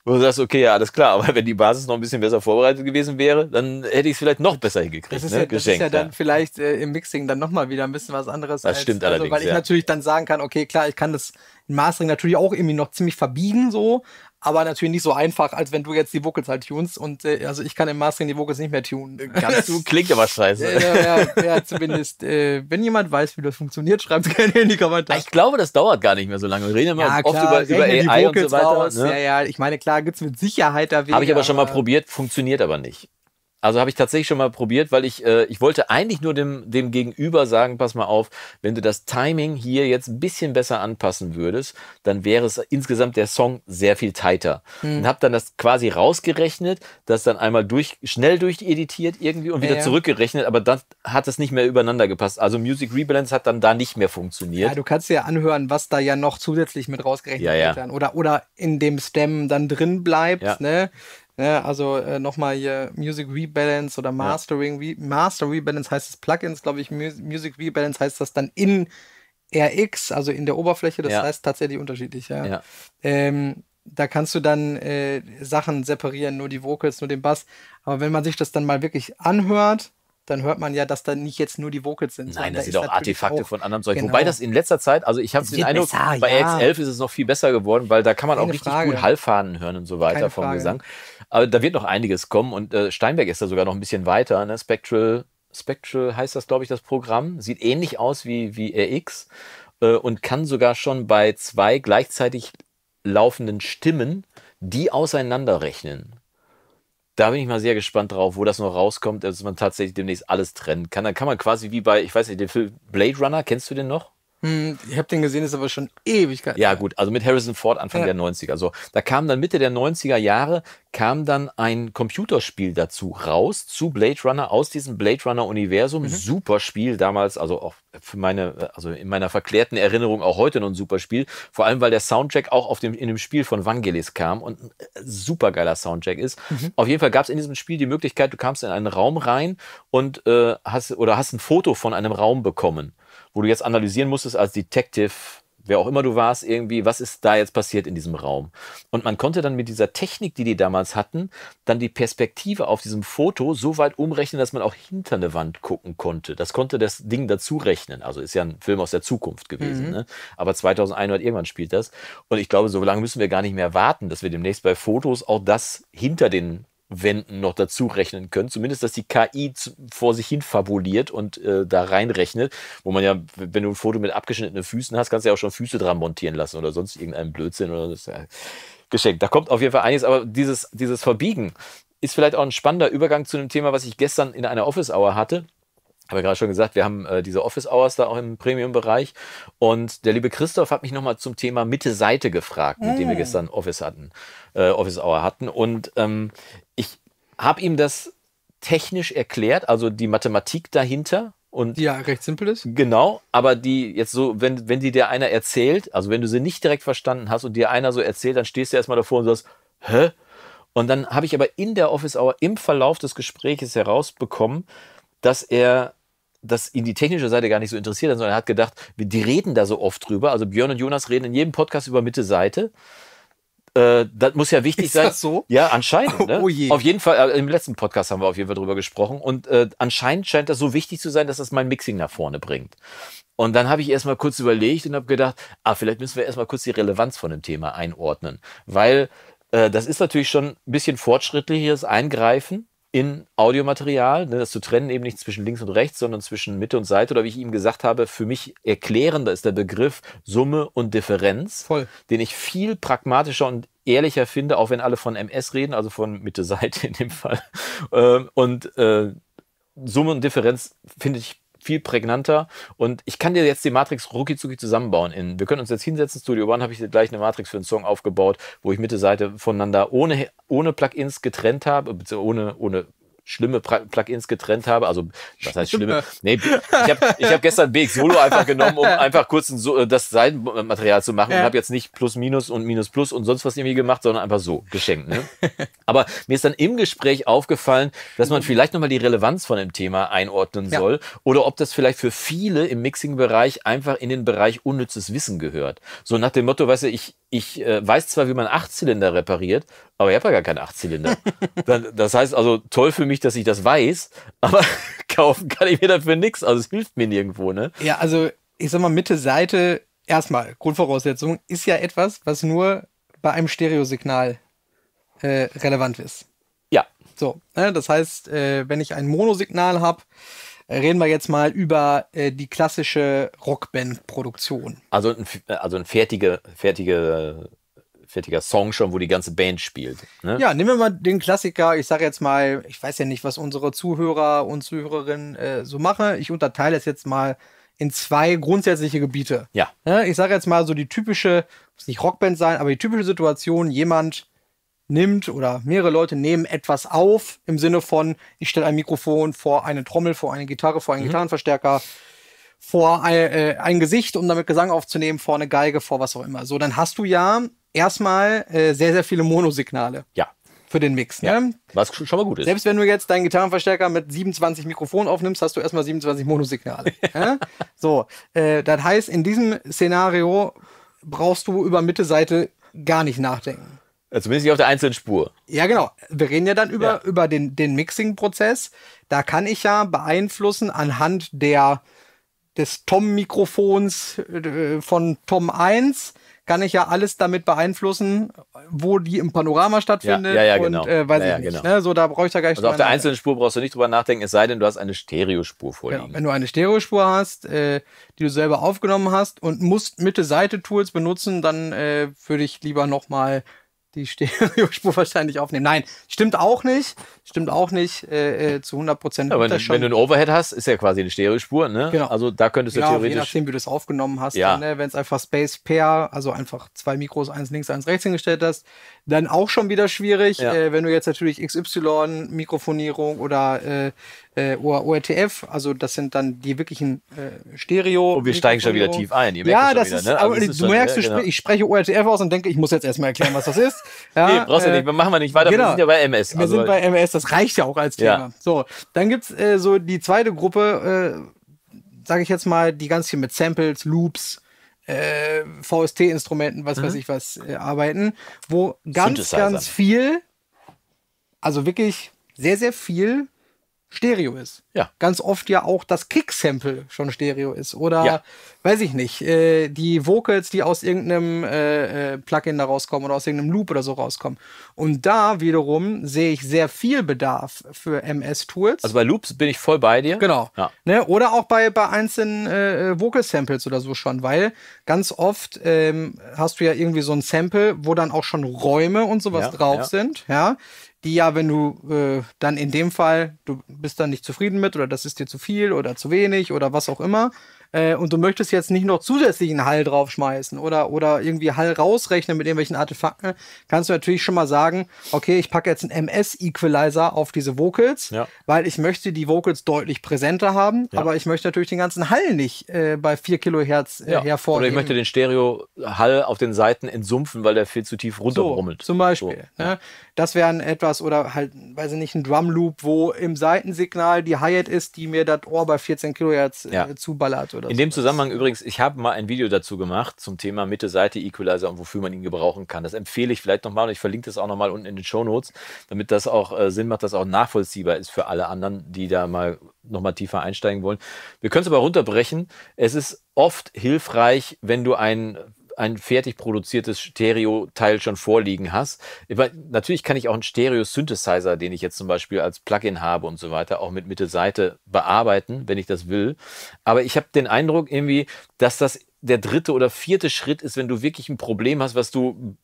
wo du sagst, okay, ja, alles klar, aber wenn die Basis noch ein bisschen besser vorbereitet gewesen wäre, dann hätte ich es vielleicht noch besser hingekriegt. Das ist, ne? ja, das ist ja, dann vielleicht äh, im Mixing dann nochmal wieder ein bisschen was anderes. Das als, stimmt also, allerdings. Weil ich ja. natürlich dann sagen kann, okay, klar, ich kann das Mastering natürlich auch irgendwie noch ziemlich verbiegen, so, aber natürlich nicht so einfach, als wenn du jetzt die Vocals halt tunst und äh, also ich kann im Mastering die Vocals nicht mehr tunen. Kannst äh, du, klingt aber scheiße. Äh, ja, ja, ja, zumindest, äh, wenn jemand weiß, wie das funktioniert, schreibt es gerne in die Kommentare. Ich glaube, das dauert gar nicht mehr so lange. Wir reden immer ja, oft klar, über, über AI und so weiter. ne? Ja, ja, ich meine, klar gibt's mit Sicherheit da Wege. Habe ich aber, aber schon mal probiert, funktioniert aber nicht. Also habe ich tatsächlich schon mal probiert, weil ich, äh, ich wollte eigentlich nur dem, dem Gegenüber sagen, pass mal auf, wenn du das Timing hier jetzt ein bisschen besser anpassen würdest, dann wäre es insgesamt der Song sehr viel tighter. Mhm. Und habe dann das quasi rausgerechnet, das dann einmal durch, schnell durcheditiert irgendwie und wieder ja, ja. zurückgerechnet, aber dann hat es nicht mehr übereinander gepasst. Also Music Rebalance hat dann da nicht mehr funktioniert. Ja, du kannst ja anhören, was da ja noch zusätzlich mit rausgerechnet wird. Ja, oder, oder in dem Stem dann drin bleibt. Ne? Ja, ne, also äh, nochmal hier Music Rebalance oder Mastering. Ja. Re Master Rebalance heißt es Plugins, glaube ich. Mu Music Rebalance heißt das dann in RX, also in der Oberfläche. Das ja. heißt tatsächlich unterschiedlich. Ja. ja. Ähm, da kannst du dann äh, Sachen separieren, nur die Vocals, nur den Bass. Aber wenn man sich das dann mal wirklich anhört, dann hört man ja, dass da nicht jetzt nur die Vocals sind. Nein, das da sind auch Artefakte auch, von anderen Zeug. Genau. Wobei das in letzter Zeit, also ich habe den Eindruck, besser, bei ja. X11 ist es noch viel besser geworden, weil da kann man Keine auch richtig Frage. gut Hallfahnen hören und so weiter vom Gesang. Aber da wird noch einiges kommen und äh, Steinberg ist da sogar noch ein bisschen weiter. Ne? Spectral, Spectral heißt das, glaube ich, das Programm. Sieht ähnlich aus wie, wie RX äh, und kann sogar schon bei zwei gleichzeitig laufenden Stimmen die auseinanderrechnen da bin ich mal sehr gespannt drauf, wo das noch rauskommt, dass man tatsächlich demnächst alles trennt kann. Dann kann man quasi wie bei, ich weiß nicht, den Film Blade Runner, kennst du den noch? Hm, ich habe den gesehen, ist aber schon Ewigkeit. Ja, gut, also mit Harrison Ford Anfang ja. der 90er. So, da kam dann Mitte der 90er Jahre, kam dann ein Computerspiel dazu raus, zu Blade Runner, aus diesem Blade Runner-Universum. Mhm. Super Spiel damals, also auch für meine, also in meiner verklärten Erinnerung auch heute noch ein super Spiel. Vor allem, weil der Soundtrack auch auf dem, in dem Spiel von Vangelis kam und ein äh, supergeiler Soundtrack ist. Mhm. Auf jeden Fall gab es in diesem Spiel die Möglichkeit, du kamst in einen Raum rein und äh, hast oder hast ein Foto von einem Raum bekommen wo du jetzt analysieren musstest als Detective, wer auch immer du warst, irgendwie, was ist da jetzt passiert in diesem Raum? Und man konnte dann mit dieser Technik, die die damals hatten, dann die Perspektive auf diesem Foto so weit umrechnen, dass man auch hinter eine Wand gucken konnte. Das konnte das Ding dazu rechnen. Also ist ja ein Film aus der Zukunft gewesen. Mhm. Ne? Aber 2100 irgendwann spielt das. Und ich glaube, so lange müssen wir gar nicht mehr warten, dass wir demnächst bei Fotos auch das hinter den Wenden noch dazu rechnen können. Zumindest, dass die KI vor sich hin fabuliert und äh, da reinrechnet, wo man ja, wenn du ein Foto mit abgeschnittenen Füßen hast, kannst du ja auch schon Füße dran montieren lassen oder sonst irgendeinen Blödsinn oder das. Ja geschenkt. Da kommt auf jeden Fall einiges, aber dieses, dieses Verbiegen ist vielleicht auch ein spannender Übergang zu einem Thema, was ich gestern in einer Office Hour hatte habe ja gerade schon gesagt, wir haben äh, diese Office Hours da auch im Premium-Bereich. Und der liebe Christoph hat mich nochmal zum Thema Mitte Seite gefragt, mit dem wir hm. gestern Office hatten, äh, Office Hour hatten. Und ähm, ich habe ihm das technisch erklärt, also die Mathematik dahinter. Und ja, recht simpel ist. Genau, aber die jetzt so, wenn, wenn die dir einer erzählt, also wenn du sie nicht direkt verstanden hast und dir einer so erzählt, dann stehst du erstmal davor und sagst, hä? Und dann habe ich aber in der Office Hour im Verlauf des Gesprächs herausbekommen, dass er das ihn die technische Seite gar nicht so interessiert hat, sondern er hat gedacht, die reden da so oft drüber. Also Björn und Jonas reden in jedem Podcast über Mitte Seite. Äh, das muss ja wichtig ist sein. Ist das so? Ja, anscheinend. Ne? Oh, je. Auf jeden Fall, äh, im letzten Podcast haben wir auf jeden Fall drüber gesprochen. Und äh, anscheinend scheint das so wichtig zu sein, dass das mein Mixing nach vorne bringt. Und dann habe ich erstmal kurz überlegt und habe gedacht, ah, vielleicht müssen wir erstmal kurz die Relevanz von dem Thema einordnen. Weil äh, das ist natürlich schon ein bisschen fortschrittliches Eingreifen in Audiomaterial, ne, das zu trennen eben nicht zwischen links und rechts, sondern zwischen Mitte und Seite oder wie ich ihm gesagt habe, für mich erklärender ist der Begriff Summe und Differenz, Voll. den ich viel pragmatischer und ehrlicher finde, auch wenn alle von MS reden, also von Mitte Seite in dem Fall. Ähm, und äh, Summe und Differenz finde ich viel prägnanter. Und ich kann dir jetzt die Matrix ruckizucki zusammenbauen. In, wir können uns jetzt hinsetzen, Studio One habe ich gleich eine Matrix für einen Song aufgebaut, wo ich Mitte Seite voneinander ohne, ohne Plugins getrennt habe, ohne, ohne schlimme Plugins getrennt habe. Also, was heißt schlimme? Nee, ich habe ich hab gestern BX Solo einfach genommen, um einfach kurz ein so äh, das Seitenmaterial zu machen ja. und habe jetzt nicht plus minus und minus plus und sonst was irgendwie gemacht, sondern einfach so geschenkt. Ne? Aber mir ist dann im Gespräch aufgefallen, dass man vielleicht nochmal die Relevanz von dem Thema einordnen ja. soll oder ob das vielleicht für viele im Mixing-Bereich einfach in den Bereich unnützes Wissen gehört. So nach dem Motto, weißt du, ich, ich äh, weiß zwar, wie man Achtzylinder repariert, aber ich habe ja gar keinen Achtzylinder. das heißt also, toll für mich, dass ich das weiß, aber kaufen kann ich mir dafür nichts. Also es hilft mir nirgendwo, ne? Ja, also ich sag mal, Mitte Seite, erstmal, Grundvoraussetzung, ist ja etwas, was nur bei einem Stereosignal äh, relevant ist. Ja. So, ne? das heißt, äh, wenn ich ein Monosignal habe, reden wir jetzt mal über äh, die klassische Rockband-Produktion. Also, ein, äh, also ein fertige, fertige, äh, fertiger Song schon, wo die ganze Band spielt. Ne? Ja, nehmen wir mal den Klassiker. Ich sage jetzt mal, ich weiß ja nicht, was unsere Zuhörer und Zuhörerinnen äh, so machen. Ich unterteile es jetzt mal in zwei grundsätzliche Gebiete. Ja. ja ich sage jetzt mal so die typische, muss nicht Rockband sein, aber die typische Situation, jemand nimmt oder mehrere Leute nehmen etwas auf im Sinne von, ich stelle ein Mikrofon vor eine Trommel, vor eine Gitarre, vor einen mhm. Gitarrenverstärker, vor ein, äh, ein, Gesicht, um damit Gesang aufzunehmen, vor eine Geige, vor was auch immer. So, dann hast du ja erstmal äh, sehr, sehr viele Monosignale. Ja. Für den Mix, ne? ja. Was schon mal gut ist. Selbst wenn du jetzt deinen Gitarrenverstärker mit 27 Mikrofonen aufnimmst, hast du erstmal 27 Monosignale. ja? Ne? So, äh, das heißt, in diesem Szenario brauchst du über Mitte-Seite gar nicht nachdenken. Äh, zumindest nicht auf der einzelnen Spur. Ja, genau. Wir reden ja dann über, ja. über den, den Mixing-Prozess. Da kann ich ja beeinflussen anhand der, des Tom-Mikrofons äh, von Tom 1 kann ich ja alles damit beeinflussen, wo die im Panorama stattfindet. Ja, ja, ja und, genau. Äh, weiß ja, ich ja, nicht, genau. ne? So, da brauche ich ja gar nicht also auf der einzelnen Spur brauchst du nicht drüber nachdenken, es sei denn, du hast eine Stereospur vorliegen. Genau. Wenn du eine Stereospur hast, äh, die du selber aufgenommen hast und musst Mitte-Seite-Tools benutzen, dann äh, würde ich lieber nochmal die Stereospur wahrscheinlich aufnehmen. Nein, stimmt auch nicht. Stimmt auch nicht äh, äh zu 100 Prozent. Ja, wenn, wenn, du ein Overhead hast, ist ja quasi eine Stereospur. Ne? Genau. Also da könntest du ja, theoretisch... Je nachdem, wie du es aufgenommen hast. Ja. Ne? Wenn es einfach Space Pair, also einfach zwei Mikros, eins links, eins rechts hingestellt hast, dann auch schon wieder schwierig. Ja. Äh, wenn du jetzt natürlich XY, Mikrofonierung oder äh, äh, ORTF, also das sind dann die wirklichen äh, Stereo. Und oh, wir steigen schon wieder tief ein. Ihr ja, das wieder, ist, ne? also aber ist du merkst, wieder, genau. ich spreche ORTF aus und denke, ich muss jetzt erstmal erklären, was das ist. Ja, nee, brauchst du äh, nicht, wir machen wir nicht weiter, genau. wir sind ja bei MS. Wir also sind bei MS, das reicht ja auch als Thema. Ja. So, dann gibt es äh, so die zweite Gruppe, äh, sage ich jetzt mal, die ganze hier mit Samples, Loops, äh, VST-Instrumenten, was mhm. weiß ich was, äh, arbeiten, wo ganz, ganz viel, also wirklich sehr, sehr viel Stereo ist ja. ganz oft ja auch das Kick-Sample schon Stereo ist. Oder ja. weiß ich nicht, äh, die Vocals, die aus irgendeinem äh, äh, Plugin da rauskommen oder aus irgendeinem Loop oder so rauskommen. Und da wiederum sehe ich sehr viel Bedarf für MS-Tools. Also bei Loops bin ich voll bei dir. Genau. Ja. Ne? Oder auch bei, bei einzelnen äh, äh, Vocal-Samples oder so schon, weil ganz oft ähm, hast du ja irgendwie so ein Sample, wo dann auch schon Räume und sowas ja, drauf sind, ja. Die ja, wenn du äh, dann in dem Fall, du bist dann nicht zufrieden mit oder das ist dir zu viel oder zu wenig oder was auch immer. Äh, und du möchtest jetzt nicht noch zusätzlichen Hall draufschmeißen oder, oder irgendwie Hall rausrechnen mit irgendwelchen Artefakten, kannst du natürlich schon mal sagen, okay, ich packe jetzt einen MS-Equalizer auf diese Vocals, ja. weil ich möchte die Vocals deutlich präsenter haben, ja. aber ich möchte natürlich den ganzen Hall nicht äh, bei 4 Kilohertz äh, ja. hervorheben. Oder ich möchte den Stereo-Hall auf den Seiten entsumpfen, weil der viel zu tief runterbrummelt. So, zum Beispiel. So, ne? Das wäre ein etwas, oder halt, weiß ich nicht, ein Drumloop, wo im Seitensignal die Hi-Hat ist, die mir das Ohr bei 14 Kilohertz äh, ja. äh, zuballert. Oder In dem sowas. Zusammenhang übrigens, ich habe mal ein Video dazu gemacht zum Thema Mitte, Seite, Equalizer und wofür man ihn gebrauchen kann. Das empfehle ich vielleicht nochmal und ich verlinke das auch nochmal unten in den Show Notes, damit das auch äh, Sinn macht, dass auch nachvollziehbar ist für alle anderen, die da mal nochmal tiefer einsteigen wollen. Wir können es aber runterbrechen. Es ist oft hilfreich, wenn du einen ein fertig produziertes Stereo-Teil schon vorliegen hast. Natürlich kann ich auch einen Stereo-Synthesizer, den ich jetzt zum Beispiel als Plugin habe und so weiter, auch mit Mitte-Seite bearbeiten, wenn ich das will. Aber ich habe den Eindruck irgendwie, dass das der dritte oder vierte Schritt ist, wenn du wirklich ein Problem hast, was du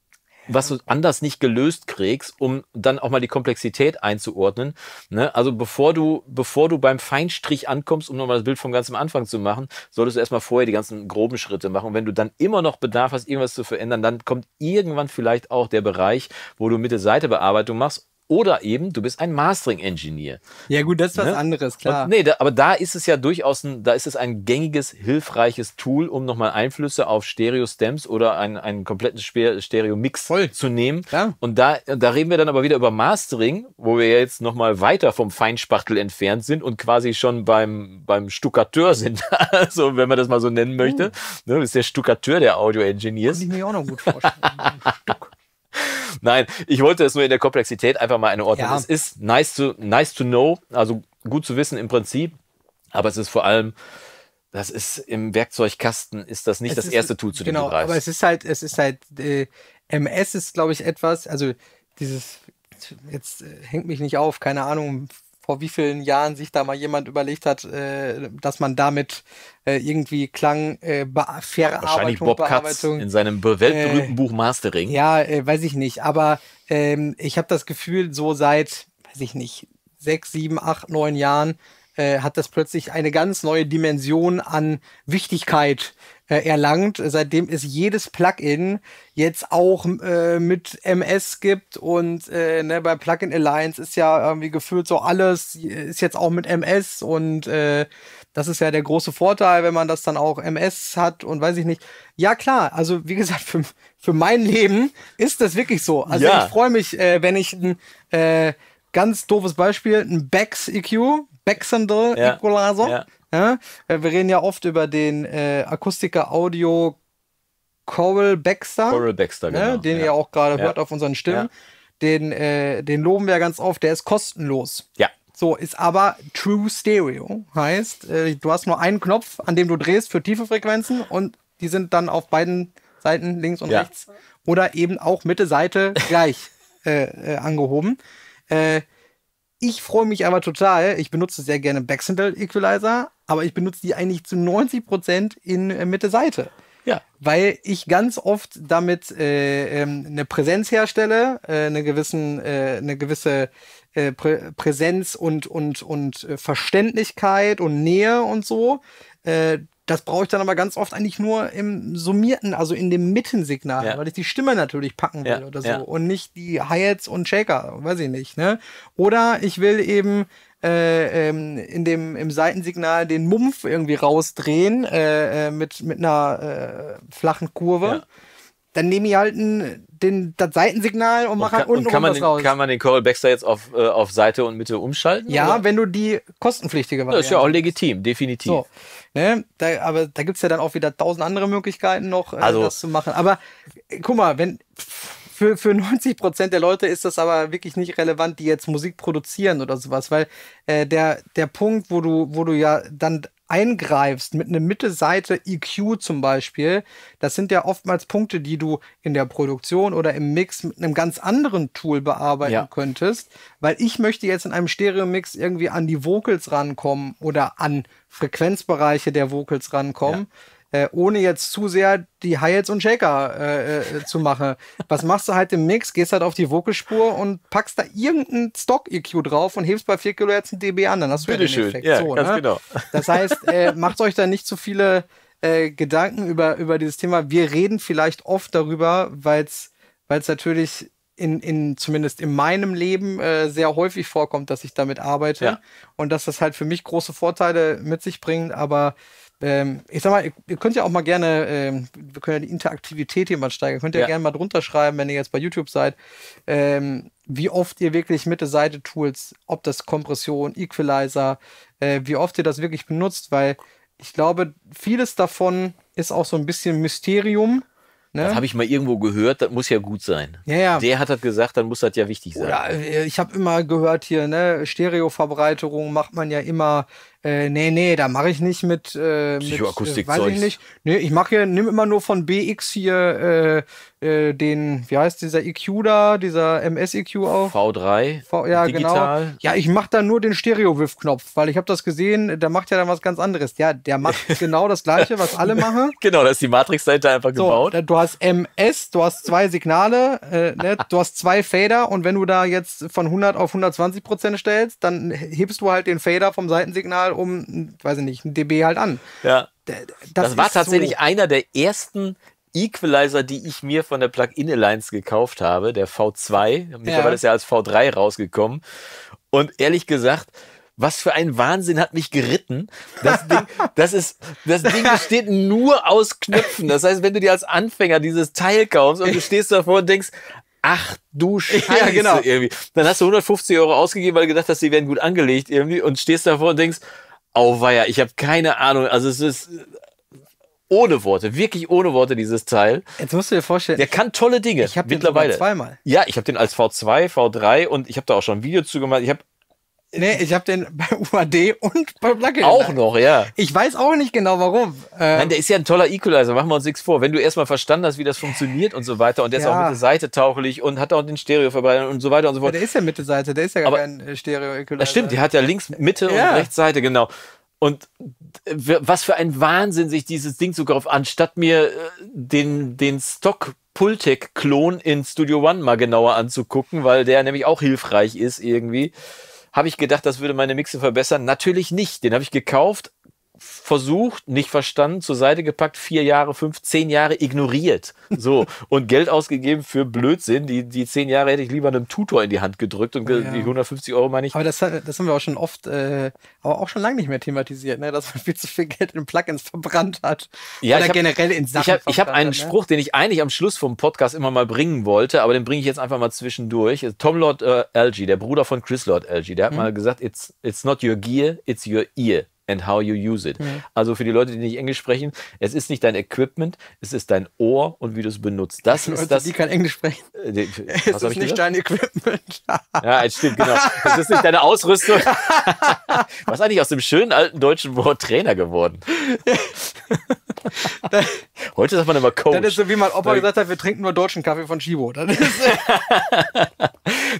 was du anders nicht gelöst kriegst, um dann auch mal die Komplexität einzuordnen. Ne? Also bevor du, bevor du beim Feinstrich ankommst, um nochmal das Bild vom ganzen Anfang zu machen, solltest du erstmal vorher die ganzen groben Schritte machen. Und wenn du dann immer noch Bedarf hast, irgendwas zu verändern, dann kommt irgendwann vielleicht auch der Bereich, wo du Mitte-Seite-Bearbeitung machst oder eben, du bist ein Mastering-Engineer. Ja, gut, das ist was ne? anderes, klar. Und, nee, da, aber da ist es ja durchaus ein, da ist es ein gängiges, hilfreiches Tool, um nochmal Einflüsse auf Stereo-Stems oder einen, einen kompletten Stereo-Mix zu nehmen. Klar. Und da, da reden wir dann aber wieder über Mastering, wo wir jetzt nochmal weiter vom Feinspachtel entfernt sind und quasi schon beim, beim Stuckateur sind. also, wenn man das mal so nennen möchte. Uh. Ne, ist der Stuckateur der Audio-Engineers. Kann ich mir auch noch gut vorstellen. Stuck. Nein, ich wollte es nur in der Komplexität einfach mal einordnen. Ja. Es ist nice to, nice to know, also gut zu wissen im Prinzip, aber es ist vor allem, das ist im Werkzeugkasten, ist das nicht es das ist, erste Tool, zu genau, dem du greifst. aber es ist halt, es ist halt, äh, MS ist, glaube ich, etwas, also dieses, jetzt äh, hängt mich nicht auf, keine Ahnung, vor wie vielen Jahren sich da mal jemand überlegt hat, äh, dass man damit äh, irgendwie Klang äh, Verarbeitung, Wahrscheinlich Bob Bearbeitung, Katz in seinem weltberühmten äh, Buch Mastering. Ja, äh, weiß ich nicht. Aber ähm, ich habe das Gefühl, so seit, weiß ich nicht, sechs, sieben, acht, neun Jahren äh, hat das plötzlich eine ganz neue Dimension an Wichtigkeit äh, erlangt, seitdem es jedes Plugin jetzt auch äh, mit MS gibt und äh, ne, bei Plugin Alliance ist ja irgendwie gefühlt so alles ist jetzt auch mit MS und äh, das ist ja der große Vorteil, wenn man das dann auch MS hat und weiß ich nicht. Ja, klar, also wie gesagt, für, für mein Leben ist das wirklich so. Also ja. ich freue mich, äh, wenn ich ein äh, ganz doofes Beispiel, ein Becks EQ, Beck Sandal ja. Equalizer. Ja. Ja, wir reden ja oft über den äh, Akustiker Audio Coral Baxter. Coral Baxter, ne, genau. Ne, den ja. ihr auch gerade ja. hört auf unseren Stimmen. Den, äh, den loben wir ganz oft. Der ist kostenlos. Ja. So, ist aber True Stereo. Heißt, äh, du hast nur einen Knopf, an dem du drehst für tiefe Frequenzen und die sind dann auf beiden Seiten, links und rechts. Oder eben auch Mitte Seite gleich äh, äh, angehoben. Äh, ich freue mich aber total. Ich benutze sehr gerne Backcenter Equalizer, aber ich benutze die eigentlich zu 90 Prozent in äh, Mitte Seite. Ja. Weil ich ganz oft damit äh, ähm, eine Präsenz herstelle, äh, eine, gewissen, äh, eine gewisse äh, Prä Präsenz und, und, und äh, Verständlichkeit und Nähe und so das brauche ich dann aber ganz oft eigentlich nur im summierten, also in dem Mittensignal, ja. weil ich die Stimme natürlich packen will ja. oder so ja. und nicht die Hi-Hats und Shaker, weiß ich nicht. Ne? Oder ich will eben äh, ähm, in dem, im Seitensignal den Mumpf irgendwie rausdrehen äh, äh mit, mit einer äh, flachen Kurve. Ja dann nehme ich halt den, das Seitensignal und mache halt unten und kann man den, raus. Kann man den Coral Baxter jetzt auf, äh, auf Seite und Mitte umschalten? Ja, oder? wenn du die kostenpflichtige Variante Das ist ja auch legitim, definitiv. So, ne? da, aber da gibt es ja dann auch wieder tausend andere Möglichkeiten noch, äh, also, das zu machen. Aber äh, guck mal, wenn für, für 90 Prozent der Leute ist das aber wirklich nicht relevant, die jetzt Musik produzieren oder sowas, weil äh, der, der Punkt, wo du, wo du ja dann eingreifst mit einem Mitte-Seite EQ zum Beispiel, das sind ja oftmals Punkte, die du in der Produktion oder im Mix mit einem ganz anderen Tool bearbeiten ja. könntest, weil ich möchte jetzt in einem Stereo-Mix irgendwie an die Vocals rankommen oder an Frequenzbereiche der Vocals rankommen. Ja äh, ohne jetzt zu sehr die Hi-Hats und Shaker äh, äh, zu machen. Was machst du halt im Mix? Gehst halt auf die Vocalspur und packst da irgendeinen Stock-EQ drauf und hebst bei 4 kHz ein dB an. Dann hast du Bitte ja den schön. Effekt. Ja, so, ganz ne? genau. Das heißt, äh, macht euch da nicht zu so viele äh, Gedanken über, über dieses Thema. Wir reden vielleicht oft darüber, weil es natürlich in, in, zumindest in meinem Leben äh, sehr häufig vorkommt, dass ich damit arbeite ja. und dass das halt für mich große Vorteile mit sich bringt, aber ähm, ich sag mal, ihr könnt ja auch mal gerne, ähm, wir können ja die Interaktivität hier mal steigern. Könnt ihr ja. gerne mal drunter schreiben, wenn ihr jetzt bei YouTube seid, ähm, wie oft ihr wirklich mit der Seite Tools, ob das Kompression, Equalizer, äh, wie oft ihr das wirklich benutzt, weil ich glaube, vieles davon ist auch so ein bisschen Mysterium. Ne? Das habe ich mal irgendwo gehört, das muss ja gut sein. Ja, ja. Der hat das gesagt, dann muss das ja wichtig sein. Oder äh, ich habe immer gehört hier, ne, Stereoverbreiterung macht man ja immer äh, nee, nee, da mache ich nicht mit, äh, Psychoakustik mit, äh, weiß ich nicht. Nee, ich mache hier, nimm immer nur von BX hier äh, äh, den, wie heißt dieser EQ da, dieser MS-EQ auf? V3. V, ja, genau. digital. genau. Ja, ich mache da nur den Stereo-Wiff-Knopf, weil ich habe das gesehen, der macht ja dann was ganz anderes. Ja, der macht genau das Gleiche, was alle machen. Genau, da ist die Matrix dahinter einfach so, gebaut. Du hast MS, du hast zwei Signale, äh, ne? du hast zwei Fader und wenn du da jetzt von 100 auf 120 Prozent stellst, dann hebst du halt den Fader vom Seitensignal mal um, weiß ich nicht, ein dB halt an. Ja. Das, das war tatsächlich so. einer der ersten Equalizer, die ich mir von der Plug-in Alliance gekauft habe, der V2. Mittlerweile ja. ist ja als V3 rausgekommen. Und ehrlich gesagt, was für ein Wahnsinn hat mich geritten. Das Ding, das ist, das Ding besteht nur aus Knöpfen. Das heißt, wenn du dir als Anfänger dieses Teil kaufst und du stehst davor und denkst, ach du Scheiße ja, genau. irgendwie. Dann hast du 150 Euro ausgegeben, weil du gedacht hast, die werden gut angelegt irgendwie und stehst davor und denkst, auweia, ich habe keine Ahnung. Also es ist äh, ohne Worte, wirklich ohne Worte dieses Teil. Jetzt musst du dir vorstellen. Der kann tolle Dinge. Ich habe den mittlerweile zweimal. Ja, ich habe den als V2, V3 und ich habe da auch schon ein Video zu gemacht. Ich habe Nee, ich habe den bei UAD und bei Plugin. Auch noch, ja. Ich weiß auch nicht genau warum. Ähm Nein, der ist ja ein toller Equalizer, machen wir uns nichts vor. Wenn du erstmal verstanden hast, wie das funktioniert und so weiter und der ja. ist auch mit der Seite tauglich und hat auch den Stereo verbreitet und so weiter und so fort. Ja, der ist ja Mitte Seite, der ist ja gar Aber kein äh, Stereo Equalizer. Das stimmt, der hat ja links Mitte ja. und rechts Seite, genau. Und äh, was für ein Wahnsinn, sich dieses Ding sogar auf, anstatt mir äh, den, den Stock Pultec-Klon in Studio One mal genauer anzugucken, weil der nämlich auch hilfreich ist irgendwie. Habe ich gedacht, das würde meine Mixe verbessern? Natürlich nicht. Den habe ich gekauft, versucht, nicht verstanden, zur Seite gepackt, vier Jahre, fünf, zehn Jahre ignoriert. So. und Geld ausgegeben für Blödsinn. Die, die zehn Jahre hätte ich lieber einem Tutor in die Hand gedrückt und ja. die 150 Euro meine ich. Aber das, das haben wir auch schon oft, äh, aber auch schon lange nicht mehr thematisiert, ne? dass man viel zu viel Geld in Plugins verbrannt hat. Ja, Oder hab, generell in Sachen. Ich habe hab einen ne? Spruch, den ich eigentlich am Schluss vom Podcast immer mal bringen wollte, aber den bringe ich jetzt einfach mal zwischendurch. Tom Lord äh, Algie, der Bruder von Chris Lord Algie, der hat hm. mal gesagt, it's, it's not your gear, it's your ear and how you use it. Mhm. Also für die Leute, die nicht Englisch sprechen, es ist nicht dein Equipment, es ist dein Ohr und wie du es benutzt. Das Leute, ist das. Die kann Englisch sprechen. Äh, es ist nicht gesagt? dein Equipment. ja, es stimmt, genau. Es ist nicht deine Ausrüstung. Was ist eigentlich aus dem schönen alten deutschen Wort Trainer geworden? Heute sagt man immer Coach. Dann ist so, wie mein Opa gesagt hat, wir trinken nur deutschen Kaffee von Chibo. Dann ist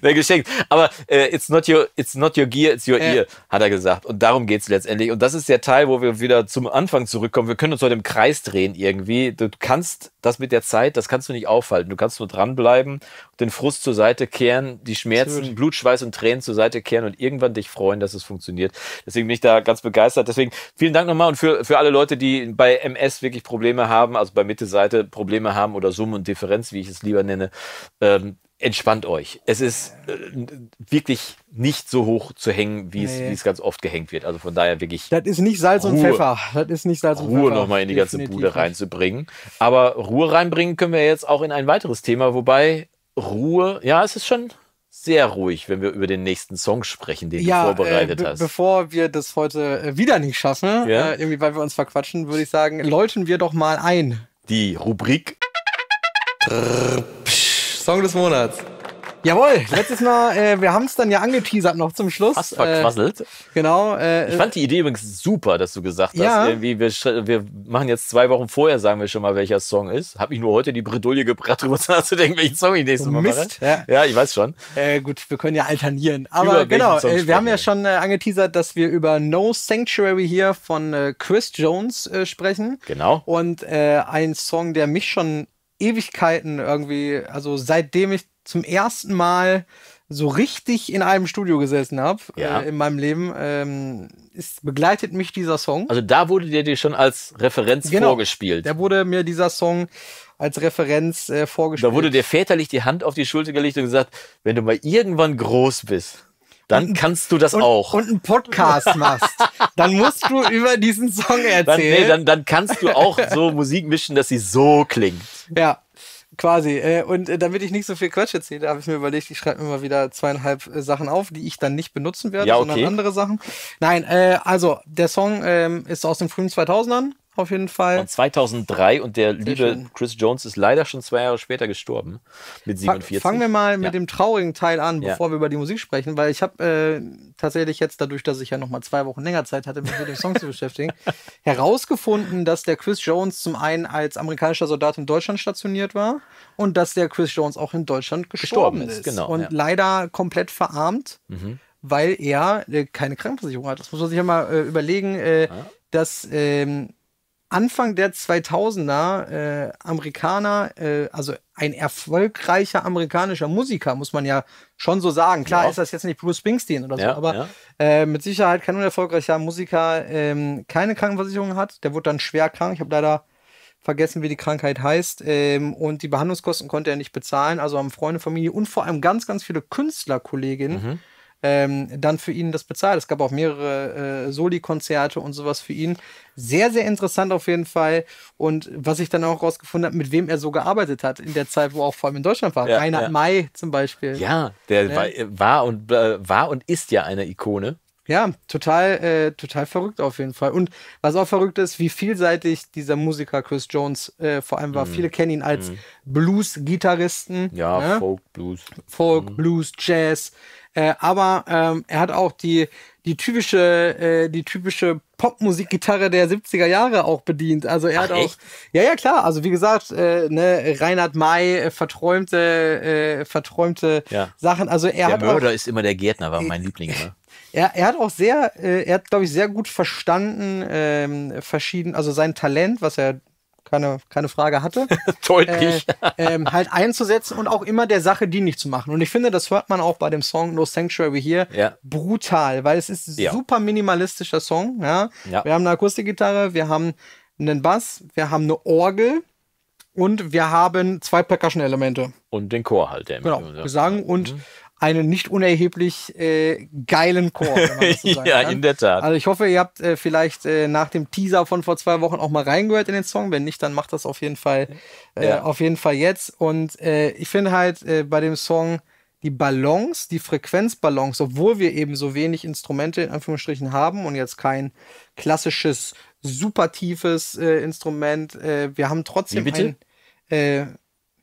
Na, geschenkt. Aber äh, it's, not your, it's not your gear, it's your äh. ear, hat er gesagt. Und darum geht es letztendlich. Und das ist der Teil, wo wir wieder zum Anfang zurückkommen. Wir können uns heute im Kreis drehen irgendwie. Du kannst das mit der Zeit, das kannst du nicht aufhalten. Du kannst nur dranbleiben den Frust zur Seite kehren, die Schmerzen, Natürlich. Blut, Schweiß und Tränen zur Seite kehren und irgendwann dich freuen, dass es funktioniert. Deswegen bin ich da ganz begeistert. Deswegen vielen Dank nochmal und für, für alle Leute, die bei MS wirklich Probleme haben, also bei Mitte-Seite Probleme haben oder Summe und Differenz, wie ich es lieber nenne, ähm, entspannt euch. Es ist äh, wirklich nicht so hoch zu hängen, wie nee. es ganz oft gehängt wird. Also von daher wirklich. Das ist nicht Salz Ruhe. und Pfeffer. Das ist nicht Salz Ruhe und Pfeffer. Ruhe nochmal in die Definitiv ganze Bude reinzubringen. Aber Ruhe reinbringen können wir jetzt auch in ein weiteres Thema, wobei Ruhe. Ja, es ist schon sehr ruhig, wenn wir über den nächsten Song sprechen, den ja, du äh, vorbereitet äh, hast. Bevor wir das heute äh, wieder nicht schaffen, ja? äh, irgendwie weil wir uns verquatschen, würde ich sagen, läuten wir doch mal ein. Die Rubrik Song des Monats. Jawohl, letztes Mal, äh, wir haben es dann ja angeteasert noch zum Schluss. Fast äh, verquasselt. Äh, genau. Äh, ich fand die Idee übrigens super, dass du gesagt hast, irgendwie, wir, wir machen jetzt zwei Wochen vorher, sagen wir schon mal, welcher Song ist. Habe ich nur heute die Bredouille gebracht, darüber nachzudenken, welchen Song ich nächstes oh, Mal Mist, mache. Ja. ja, ich weiß schon. Äh, gut, wir können ja alternieren. Aber über genau, äh, wir haben ja schon angeteasert, dass wir über No Sanctuary hier von Chris Jones sprechen. Genau. Und ein Song, der mich schon Ewigkeiten irgendwie, also seitdem ich zum ersten Mal so richtig in einem Studio gesessen habe äh, ja. äh, in meinem Leben, ähm, ist, begleitet mich dieser Song. Also da wurde dir schon als Referenz genau, vorgespielt. Da wurde mir dieser Song als Referenz äh, vorgespielt. Da wurde dir väterlich die Hand auf die Schulter gelegt und gesagt, wenn du mal irgendwann groß bist, dann kannst du das und, auch. Und einen Podcast machst. dann musst du über diesen Song erzählen. Dann, nee, dann, dann kannst du auch so Musik mischen, dass sie so klingt. Ja, Quasi. Äh, und äh, damit ich nicht so viel Quatsch erzähle, habe ich mir überlegt, ich schreibe mir mal wieder zweieinhalb äh, Sachen auf, die ich dann nicht benutzen werde, ja, okay. sondern andere Sachen. Nein, äh, also der Song ähm, ist aus den frühen 2000ern auf jeden Fall. Von 2003 und der Sehr liebe schön. Chris Jones ist leider schon zwei Jahre später gestorben mit 47. Fangen wir mal mit dem traurigen Teil an, bevor ja. wir über die Musik sprechen, weil ich habe äh, tatsächlich jetzt dadurch, dass ich ja noch mal zwei Wochen länger Zeit hatte, mich mit dem Song zu beschäftigen, herausgefunden, dass der Chris Jones zum einen als amerikanischer Soldat in Deutschland stationiert war und dass der Chris Jones auch in Deutschland gestorben, gestorben ist. Genau, und ja. leider komplett verarmt. Mhm weil er äh, keine Krankenversicherung hat. Das muss man sich ja mal äh, überlegen, äh, ja. Ah. dass ähm, Anfang der 2000er äh, Amerikaner, äh, also ein erfolgreicher amerikanischer Musiker, muss man ja schon so sagen. Klar ja. ist das jetzt nicht Bruce Springsteen oder so, ja, aber ja. Äh, mit Sicherheit kein unerfolgreicher Musiker, ähm, keine Krankenversicherung hat. Der wurde dann schwer krank. Ich habe leider vergessen, wie die Krankheit heißt. Ähm, und die Behandlungskosten konnte er nicht bezahlen. Also haben Freunde, Familie und vor allem ganz, ganz viele Künstlerkolleginnen. Mhm ähm, dann für ihn das bezahlt. Es gab auch mehrere äh, Soli-Konzerte und sowas für ihn. Sehr, sehr interessant auf jeden Fall. Und was ich dann auch rausgefunden habe, mit wem er so gearbeitet hat in der Zeit, wo er auch vor allem in Deutschland war. Ja, Reinhard ja. May zum Beispiel. Ja, der ja. Ne? War, war, und, äh, war und ist ja eine Ikone. Ja, total, äh, total verrückt auf jeden Fall. Und was auch verrückt ist, wie vielseitig dieser Musiker Chris Jones äh, vor allem war. Mm. Viele kennen ihn als mm. Blues-Gitarristen. Ja, ne? Folk, Blues. Folk, mm. Blues, Jazz. Äh, aber ähm, er hat auch die, die typische, äh, die typische Popmusikgitarre der 70er Jahre auch bedient. Also er Ach, hat auch. Ja, ja, klar. Also wie gesagt, äh, ne, Reinhard May, äh, verträumte, verträumte ja. Sachen. Also er der hat. Der Mörder auch, ist immer der Gärtner, war mein Liebling. Ne? er, er hat auch sehr, äh, er hat, glaube ich, sehr gut verstanden, ähm, verschieden, also sein Talent, was er keine, keine Frage hatte. Deutlich. Äh, ähm, halt einzusetzen und auch immer der Sache dienlich zu machen. Und ich finde, das hört man auch bei dem Song No Sanctuary hier ja. brutal, weil es ist ja. super minimalistischer Song. Ja? ja. Wir haben eine Akustikgitarre, wir haben einen Bass, wir haben eine Orgel und wir haben zwei Percussion-Elemente. Und den Chor halt, der Genau, Gesang und mhm einen nicht unerheblich äh, geilen Chor. So ja, kann. in der Tat. Also ich hoffe, ihr habt äh, vielleicht äh, nach dem Teaser von vor zwei Wochen auch mal reingehört in den Song. Wenn nicht, dann macht das auf jeden Fall, äh, ja. auf jeden Fall jetzt. Und äh, ich finde halt äh, bei dem Song die Balance, die Frequenzbalance, obwohl wir eben so wenig Instrumente in Anführungsstrichen haben und jetzt kein klassisches super tiefes Instrument, wir haben trotzdem Wie bitte? Ein,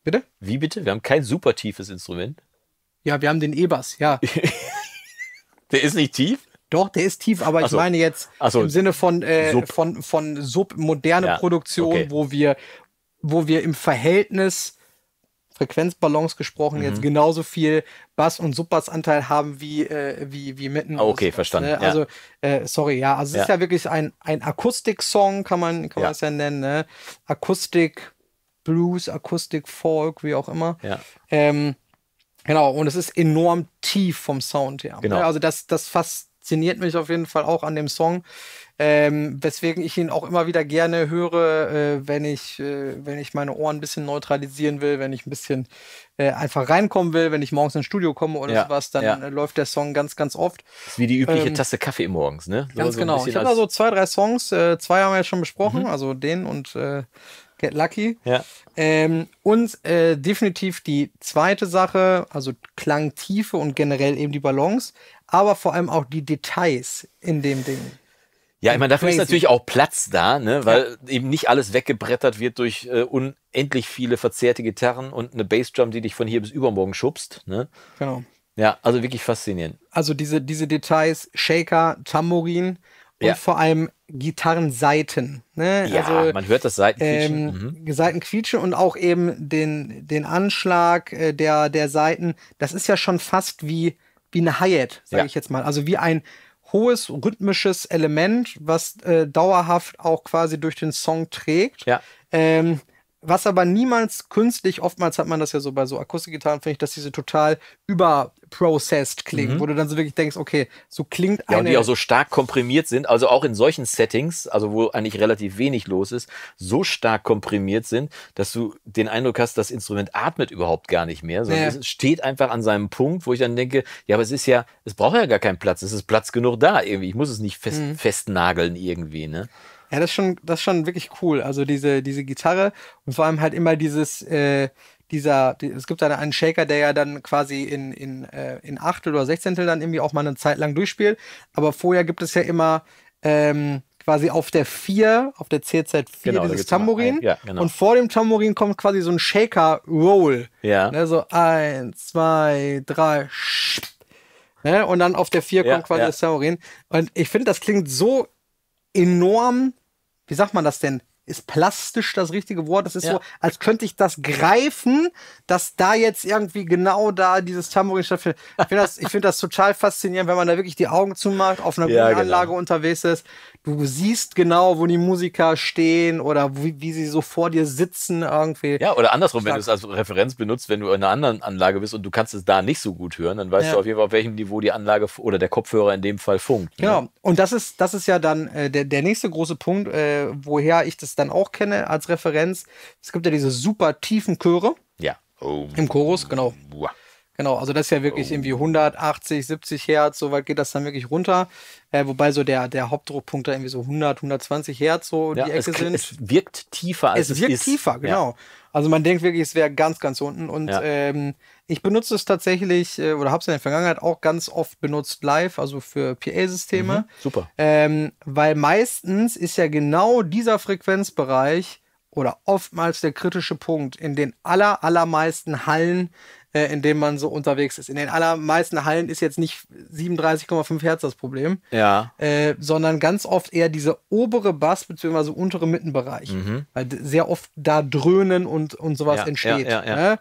bitte? Wie bitte? Wir haben kein super tiefes Instrument. Ja, wir haben den E-Bass, ja. der ist nicht tief? Doch, der ist tief, aber ich so. meine jetzt so. im Sinne von, äh, Sub. von, von submoderne ja. Produktion, okay. wo wir, wo wir im Verhältnis Frequenzbalance gesprochen, mhm. jetzt genauso viel Bass- und Subbassanteil haben wie, äh, wie, wie mitten. Ah, okay, verstanden. Ne? Also, ja. äh, sorry, ja, also es ist ja wirklich ein, ein Akustik-Song, kann man, kann man es ja nennen, ne? Akustik, Blues, Akustik, Folk, wie auch immer. Ja. Ähm, Genau, und es ist enorm tief vom Sound her. Genau. Also das, das fasziniert mich auf jeden Fall auch an dem Song. Ähm, weswegen ich ihn auch immer wieder gerne höre, äh, wenn, ich, äh, wenn ich meine Ohren ein bisschen neutralisieren will, wenn ich ein bisschen äh, einfach reinkommen will, wenn ich morgens ins Studio komme oder ja, sowas, dann ja. Äh, läuft der Song ganz, ganz oft. ist wie die übliche ähm, Tasse Kaffee morgens, ne? So, ganz so genau. Ich habe da so zwei, drei Songs, äh, zwei haben wir ja schon besprochen, mhm. also den und äh, Get Lucky. Ja. Ähm, und äh, definitiv die zweite Sache, also Klangtiefe und generell eben die Balance, aber vor allem auch die Details in dem Ding. Ja, ich meine, dafür ist natürlich auch Platz da, ne? weil ja. eben nicht alles weggebrettert wird durch äh, unendlich viele verzerrte Gitarren und eine Bassdrum, die dich von hier bis übermorgen schubst. Ne? Genau. Ja, also wirklich faszinierend. Also diese, diese Details, Shaker, Tambourin und ja. vor allem Gitarrenseiten. Ne? Ja, also, man hört das Seitenquietschen. Ähm, mhm. Seitenquietschen und auch eben den, den Anschlag äh, der, der Seiten. Das ist ja schon fast wie, wie eine Hi-Hat, sage ja. ich jetzt mal. Also wie ein hohes rhythmisches Element, was äh, dauerhaft auch quasi durch den Song trägt. Ja. Ähm, was aber niemals künstlich, oftmals hat man das ja so bei so Akustikgitarren, finde ich, dass diese total überprocessed klingen, mhm. wo du dann so wirklich denkst, okay, so klingt ja, eine. Ja, und die auch so stark komprimiert sind, also auch in solchen Settings, also wo eigentlich relativ wenig los ist, so stark komprimiert sind, dass du den Eindruck hast, das Instrument atmet überhaupt gar nicht mehr, sondern ja. es steht einfach an seinem Punkt, wo ich dann denke, ja, aber es ist ja, es braucht ja gar keinen Platz, es ist Platz genug da irgendwie, ich muss es nicht fest, mhm. festnageln irgendwie, ne? Ja, das ist schon, das ist schon wirklich cool. Also diese, diese Gitarre und vor allem halt immer dieses, äh, dieser, die, es gibt da einen Shaker, der ja dann quasi in, in, äh, in Achtel oder Sechzehntel dann irgendwie auch mal eine Zeit lang durchspielt. Aber vorher gibt es ja immer ähm, quasi auf der 4, auf der CZ4 genau, dieses Tambourin. Ein, ja, genau. Und vor dem Tambourin kommt quasi so ein Shaker-Roll. Ja. Ne, so eins, zwei, drei, ne, und dann auf der 4 ja, kommt quasi das Tambourin. Und ich finde, das klingt so enorm wie sagt man das denn? Ist plastisch das richtige Wort? Das ist ja. so, als könnte ich das greifen, dass da jetzt irgendwie genau da dieses Tambourin stattfindet. Ich finde das, find das total faszinierend, wenn man da wirklich die Augen zumacht, auf einer ja, Bühnenanlage genau. unterwegs ist du siehst genau, wo die Musiker stehen oder wie, wie sie so vor dir sitzen irgendwie. Ja, oder andersrum, Stark. wenn du es als Referenz benutzt, wenn du in einer anderen Anlage bist und du kannst es da nicht so gut hören, dann weißt ja. du auf jeden Fall, auf welchem Niveau die Anlage oder der Kopfhörer in dem Fall funkt. Genau. Und das ist, das ist ja dann äh, der, der nächste große Punkt, äh, woher ich das dann auch kenne als Referenz. Es gibt ja diese super tiefen Chöre. Ja. Oh. Im Chorus, genau. Wow. Genau, also das ist ja wirklich oh. irgendwie 180, 70 Hertz, so weit geht das dann wirklich runter. Äh, wobei so der, der Hauptdruckpunkt da irgendwie so 100, 120 Hertz so ja, die Ecke es, sind. Es wirkt tiefer als es, es wirkt ist. tiefer, genau. Ja. Also man denkt wirklich, es wäre ganz, ganz unten. Und ja. ähm, ich benutze es tatsächlich äh, oder habe es in der Vergangenheit auch ganz oft benutzt live, also für PA-Systeme. Mhm, super. Ähm, weil meistens ist ja genau dieser Frequenzbereich oder oftmals der kritische Punkt in den aller, allermeisten Hallen äh, in dem man so unterwegs ist. In den allermeisten Hallen ist jetzt nicht 37,5 Hertz das Problem, ja. äh, sondern ganz oft eher diese obere Bass- bzw. untere Mittenbereich, mhm. weil sehr oft da Dröhnen und, und sowas ja, entsteht. Ja, ja, ja. Ne?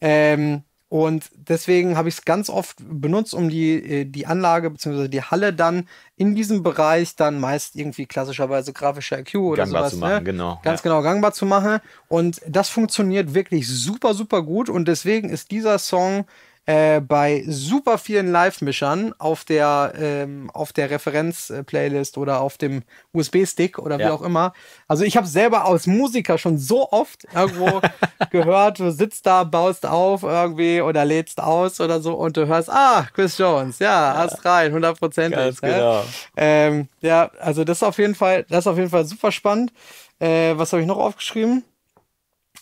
Ähm, und deswegen habe ich es ganz oft benutzt, um die, äh, die Anlage bzw. die Halle dann in diesem Bereich dann meist irgendwie klassischerweise grafischer IQ oder gangbar sowas. Zu ne? machen, ne? genau. Ganz ja. genau gangbar zu machen. Und das funktioniert wirklich super, super gut. Und deswegen ist dieser Song äh, bei super vielen Live-Mischern auf der, ähm, auf der Referenz-Playlist oder auf dem USB-Stick oder wie ja. auch immer. Also ich habe selber als Musiker schon so oft irgendwo gehört, du sitzt da, baust auf irgendwie oder lädst aus oder so und du hörst, ah, Chris Jones, ja, hast rein, 100 Prozent. Ne? Genau. Ähm, ja, also das ist auf jeden Fall, das ist auf jeden Fall super spannend. Äh, was habe ich noch aufgeschrieben?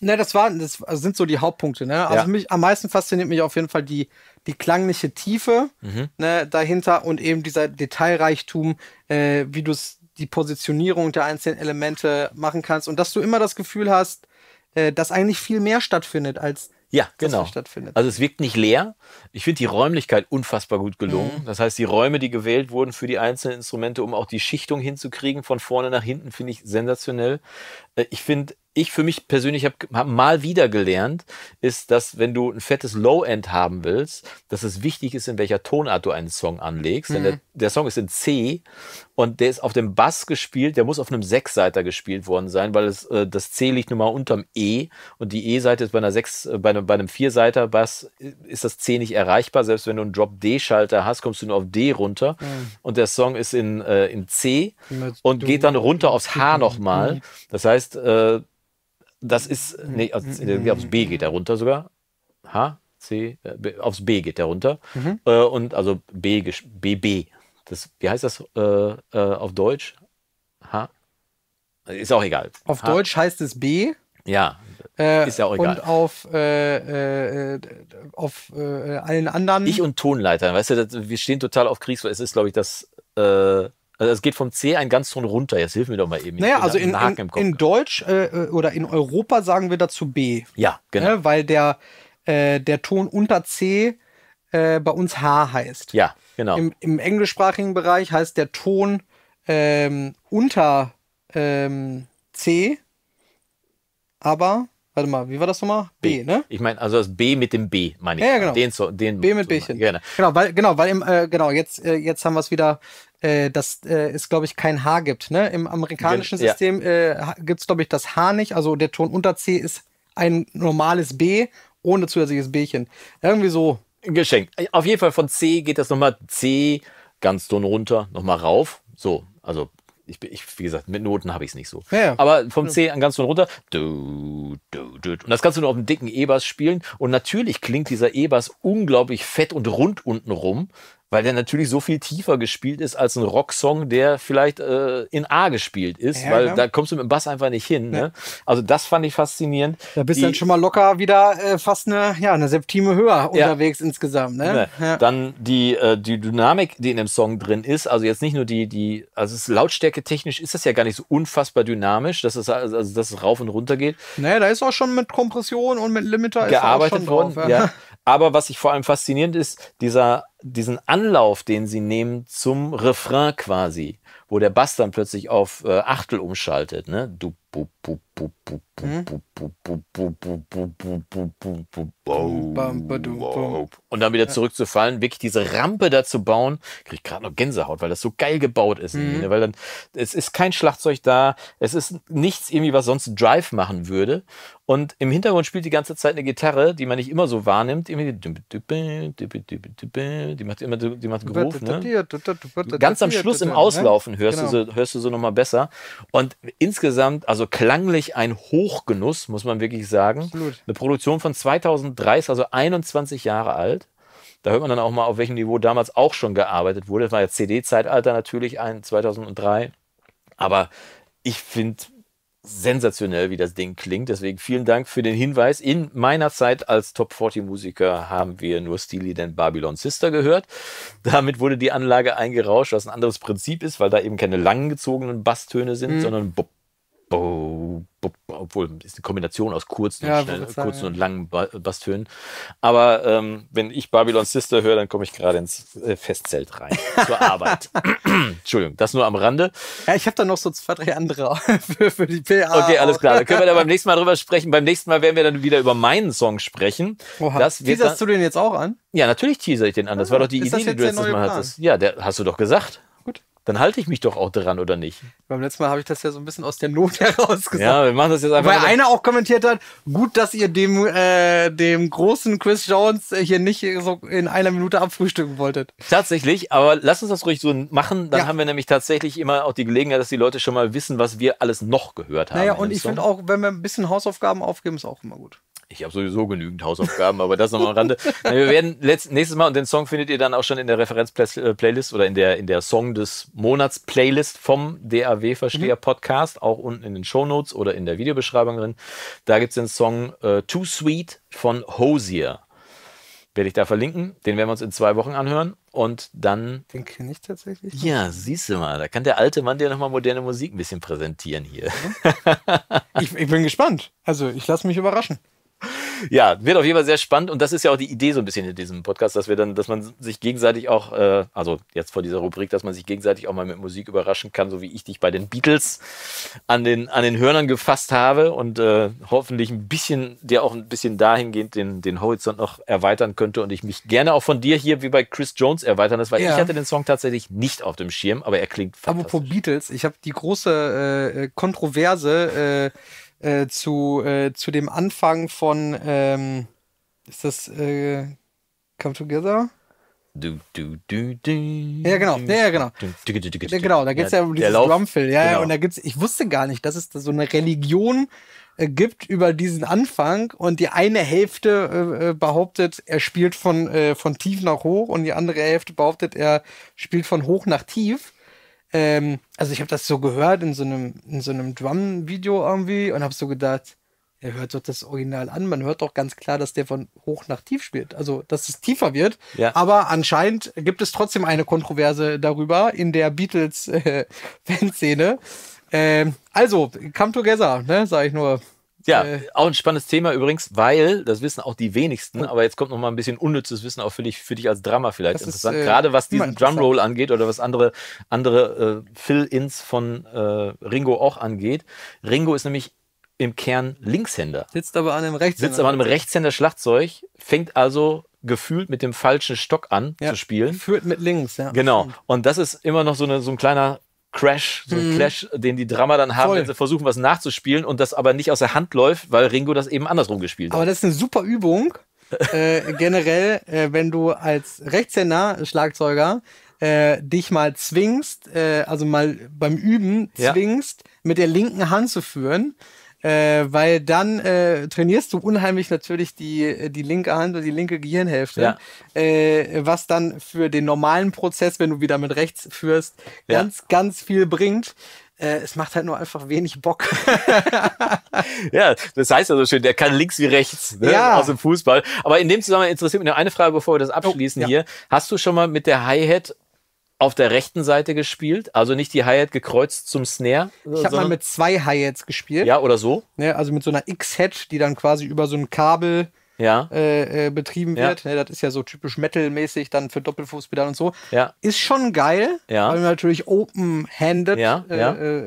Ne, das waren, das sind so die Hauptpunkte. Ne? Also ja. mich am meisten fasziniert mich auf jeden Fall die, die klangliche Tiefe mhm. ne, dahinter und eben dieser Detailreichtum, äh, wie du die Positionierung der einzelnen Elemente machen kannst und dass du immer das Gefühl hast, äh, dass eigentlich viel mehr stattfindet als ja, genau. Also es wirkt nicht leer. Ich finde die Räumlichkeit unfassbar gut gelungen. Mhm. Das heißt, die Räume, die gewählt wurden für die einzelnen Instrumente, um auch die Schichtung hinzukriegen, von vorne nach hinten, finde ich sensationell. Äh, ich finde, ich für mich persönlich habe hab mal wieder gelernt, ist, dass wenn du ein fettes Low-End haben willst, dass es wichtig ist, in welcher Tonart du einen Song anlegst. Mhm. Denn der, mhm. der, Song ist in C und der ist auf dem Bass gespielt, der muss auf einem Sechsseiter gespielt worden sein, weil es, äh, das C liegt nun mal unterm E und die E-Seite ist bei einer sechs, äh, bei einem, bei einem Vierseiter Bass äh, ist das C nicht erreichbar. Selbst wenn du einen Drop-D-Schalter hast, kommst du nur auf D runter mhm. und der Song ist in, äh, in C und, und geht dann runter aufs H nochmal. Mhm. Das heißt, heißt, äh, das ist, nee, irgendwie mhm. also, äh, aufs B geht er runter sogar. H, C, äh, B, aufs B geht er runter. Mhm. Äh, und also B, BB. Das, wie heißt das äh, äh, auf Deutsch? H? Ist auch egal. Auf H. Deutsch heißt es B. Ja, äh, ist ja auch egal. Und auf, äh, äh, auf allen anderen. Ich und Tonleitern, weißt du, das, wir stehen total auf Kriegs. Es ist, glaube ich, das also es geht vom C einen ganz Ton runter. Jetzt hilf mir doch mal eben. Naja, also in, in, in, Deutsch äh, äh, oder in Europa sagen wir dazu B. Ja, genau. Ne? Weil der, äh, der Ton unter C äh, bei uns H heißt. Ja, genau. Im, Im, englischsprachigen Bereich heißt der Ton ähm, unter ähm, C, aber Warte mal, wie war das nochmal? B, B ne? Ich meine, also das B mit dem B, meine ich. Ja, genau. Den, so, den B mit Bchen. Genau. genau, weil, genau, weil im, äh, genau, jetzt, äh, jetzt haben wir es wieder äh, dass äh, es, glaube ich, kein H gibt. Ne? Im amerikanischen ja. System äh, gibt es, glaube ich, das H nicht. Also der Ton unter C ist ein normales B ohne zusätzliches Bchen. Irgendwie so. Geschenkt. Auf jeden Fall von C geht das nochmal C ganz Ton runter, nochmal rauf. So, also ich, ich, wie gesagt, mit Noten habe ich es nicht so. Ja, ja. Aber vom C an ganz runter. Du, du, du. Und das kannst du nur auf dem dicken E-Bass spielen. Und natürlich klingt dieser E-Bass unglaublich fett und rund unten rum weil der natürlich so viel tiefer gespielt ist als ein Rocksong, der vielleicht äh, in A gespielt ist, ja, weil ja. Genau. da kommst du mit dem Bass einfach nicht hin. Ne? Ja. Also das fand ich faszinierend. Da bist du dann schon mal locker wieder äh, fast eine, ja, eine Septime höher unterwegs insgesamt. Ne? ne. Dann die, äh, die Dynamik, die in dem Song drin ist, also jetzt nicht nur die, die also es Lautstärke technisch ist das ja gar nicht so unfassbar dynamisch, dass es, also, dass es rauf und runter geht. Naja, da ist auch schon mit Kompression und mit Limiter gearbeitet worden. Drauf, ja. Aber was ich vor allem faszinierend ist, dieser, diesen Anlauf, den sie nehmen zum Refrain quasi, wo der Bass dann plötzlich auf äh, Achtel umschaltet. Ne? Du hm? Und dann wieder zurückzufallen, wirklich diese Rampe da zu bauen, kriege ich gerade noch Gänsehaut, weil das so geil gebaut ist. Mhm. Weil dann, es ist kein Schlagzeug da, es ist nichts irgendwie, was sonst Drive machen würde. Und im Hintergrund spielt die ganze Zeit eine Gitarre, die man nicht immer so wahrnimmt. Die macht immer, die macht Groove. Ne? Ganz am Schluss im genau. Auslaufen hörst du so, hörst du so nochmal besser. Und insgesamt, also also klanglich ein Hochgenuss, muss man wirklich sagen. Absolut. Eine Produktion von 2003, also 21 Jahre alt. Da hört man dann auch mal, auf welchem Niveau damals auch schon gearbeitet wurde. Das war ja CD-Zeitalter natürlich, ein, 2003. Aber ich finde sensationell, wie das Ding klingt. Deswegen vielen Dank für den Hinweis. In meiner Zeit als Top 40 Musiker haben wir nur Steely denn Babylon Sister gehört. Damit wurde die Anlage eingerauscht, was ein anderes Prinzip ist, weil da eben keine langgezogenen gezogenen Basstöne sind, mhm. sondern bup, bo, bo, obwohl ist eine Kombination aus kurzen, ja, und, schnell, sagen, kurzen ja. und langen ba Basstönen. Aber ähm, wenn ich Babylon Sister höre, dann komme ich gerade ins äh, Festzelt rein zur Arbeit. Entschuldigung, das nur am Rande. Ja, ich habe da noch so zwei, drei andere für, für die PA. Okay, alles klar. Da können wir da beim nächsten Mal drüber sprechen. Beim nächsten Mal werden wir dann wieder über meinen Song sprechen. Oha. Das Teaserst dann, du den jetzt auch an? Ja, natürlich teaser ich den an. Das war ah, doch die ist Idee, die du letztes Mal hattest. Ja, der hast du doch gesagt dann halte ich mich doch auch daran, oder nicht? Beim letzten Mal habe ich das ja so ein bisschen aus der Not heraus gesagt. Ja, wir machen das jetzt einfach. Weil einer auch kommentiert hat, gut, dass ihr dem, äh, dem großen Chris Jones äh, hier nicht so in einer Minute abfrühstücken wolltet. Tatsächlich, aber lass uns das ruhig so machen. Dann ja. haben wir nämlich tatsächlich immer auch die Gelegenheit, dass die Leute schon mal wissen, was wir alles noch gehört haben. Naja, und ich finde auch, wenn wir ein bisschen Hausaufgaben aufgeben, ist auch immer gut. Ich habe sowieso genügend Hausaufgaben, aber das nochmal am Rande. Wir werden letzt, nächstes Mal, und den Song findet ihr dann auch schon in der Referenz-Playlist äh, oder in der, in der Song des Monats-Playlist vom DAW-Versteher-Podcast, mhm. auch unten in den Shownotes oder in der Videobeschreibung drin. Da gibt es den Song äh, Too Sweet von Hosier. Werde ich da verlinken. Den werden wir uns in zwei Wochen anhören. Und dann. Den kenne ich tatsächlich. Ja, siehst du mal. Da kann der alte Mann dir nochmal moderne Musik ein bisschen präsentieren hier. Mhm. ich, ich bin gespannt. Also, ich lasse mich überraschen ja, wird auf jeden Fall sehr spannend und das ist ja auch die Idee so ein bisschen in diesem Podcast, dass wir dann, dass man sich gegenseitig auch, äh, also jetzt vor dieser Rubrik, dass man sich gegenseitig auch mal mit Musik überraschen kann, so wie ich dich bei den Beatles an den, an den Hörnern gefasst habe und äh, hoffentlich ein bisschen, dir auch ein bisschen dahingehend den, den Horizont noch erweitern könnte und ich mich gerne auch von dir hier wie bei Chris Jones erweitern das weil ja. ich hatte den Song tatsächlich nicht auf dem Schirm, aber er klingt fantastisch. Apropos Beatles, ich habe die große äh, Kontroverse äh, äh, zu, äh, zu dem Anfang von, ähm, ist das äh, Come Together? Du, du, du, du, ja, genau. Ja, ja genau. Du, du, du, ja, genau, da geht es ja, ja um dieses Drumfill. Ja, genau. und da gibt's, ich wusste gar nicht, dass es da so eine Religion äh, gibt über diesen Anfang und die eine Hälfte äh, äh behauptet, er spielt von, äh, von tief nach hoch und die andere Hälfte behauptet, er spielt von hoch nach tief ähm, also ich habe das so gehört in so einem, in so einem Drum-Video irgendwie und habe so gedacht, er hört doch das Original an. Man hört doch ganz klar, dass der von hoch nach tief spielt. Also, dass es tiefer wird. Ja. Aber anscheinend gibt es trotzdem eine Kontroverse darüber in der Beatles-Fanszene. Äh, ähm, also, come together, ne, sag ich nur. Ja, äh, auch ein spannendes Thema übrigens, weil, das wissen auch die wenigsten, aber jetzt kommt noch mal ein bisschen unnützes Wissen auch für dich, für dich als Drama vielleicht interessant. Ist, äh, Gerade was diesen Drumroll angeht oder was andere, andere äh, Fill-Ins von äh, Ringo auch angeht. Ringo ist nämlich im Kern Linkshänder. Sitzt aber an einem Rechtshänder. Sitzt aber an einem Rechtshänder Schlagzeug, fängt also gefühlt mit dem falschen Stock an ja, zu spielen. Führt mit links, ja. Genau. Und das ist immer noch so, eine, so ein kleiner Crash, so ein mhm. Clash, den die Drama dann haben, Voll. wenn sie versuchen, was nachzuspielen und das aber nicht aus der Hand läuft, weil Ringo das eben andersrum gespielt hat. Aber das ist eine super Übung. äh, generell, äh, wenn du als Rechtshänder Schlagzeuger äh, dich mal zwingst, äh, also mal beim Üben zwingst, ja. mit der linken Hand zu führen, äh, weil dann äh, trainierst du unheimlich natürlich die, die linke Hand und die linke Gehirnhälfte, ja. äh, was dann für den normalen Prozess, wenn du wieder mit rechts führst, ja. ganz, ganz viel bringt. Äh, es macht halt nur einfach wenig Bock. ja, das heißt ja so schön, der kann links wie rechts ne? ja. aus dem Fußball. Aber in dem Zusammenhang interessiert mich noch eine Frage, bevor wir das abschließen oh, ja. hier. Hast du schon mal mit der Hi-Hat auf der rechten Seite gespielt, also nicht die Hi-Hat gekreuzt zum Snare. Ich habe mal mit zwei Hi-Hats gespielt. Ja, oder so. Ja, ne, also mit so einer X-Hat, die dann quasi über so ein Kabel ja. äh, äh, betrieben wird. Ja. Ne, ja, das ist ja so typisch Metal-mäßig dann für Doppelfußpedal und so. Ist schon geil, weil man natürlich open-handed äh,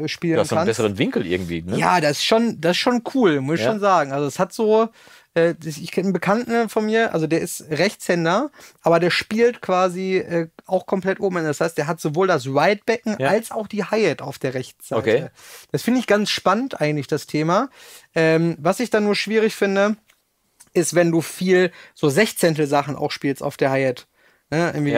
äh, spielen kann. Du hast kannst. einen besseren Winkel irgendwie. Ne? Ja, das ist, schon, das ist schon cool, muss ich schon sagen. Also es hat so äh, ich kenne einen Bekannten von mir, also der ist Rechtshänder, aber der spielt quasi äh, auch komplett oben. Das heißt, der hat sowohl das Right-Becken ja. als auch die Hi-Hat auf der Rechtsseite. Okay. Das finde ich ganz spannend eigentlich, das Thema. Ähm, was ich dann nur schwierig finde, ist, wenn du viel so Sechzehntel-Sachen auch spielst auf der Hi-Hat. Irgendwie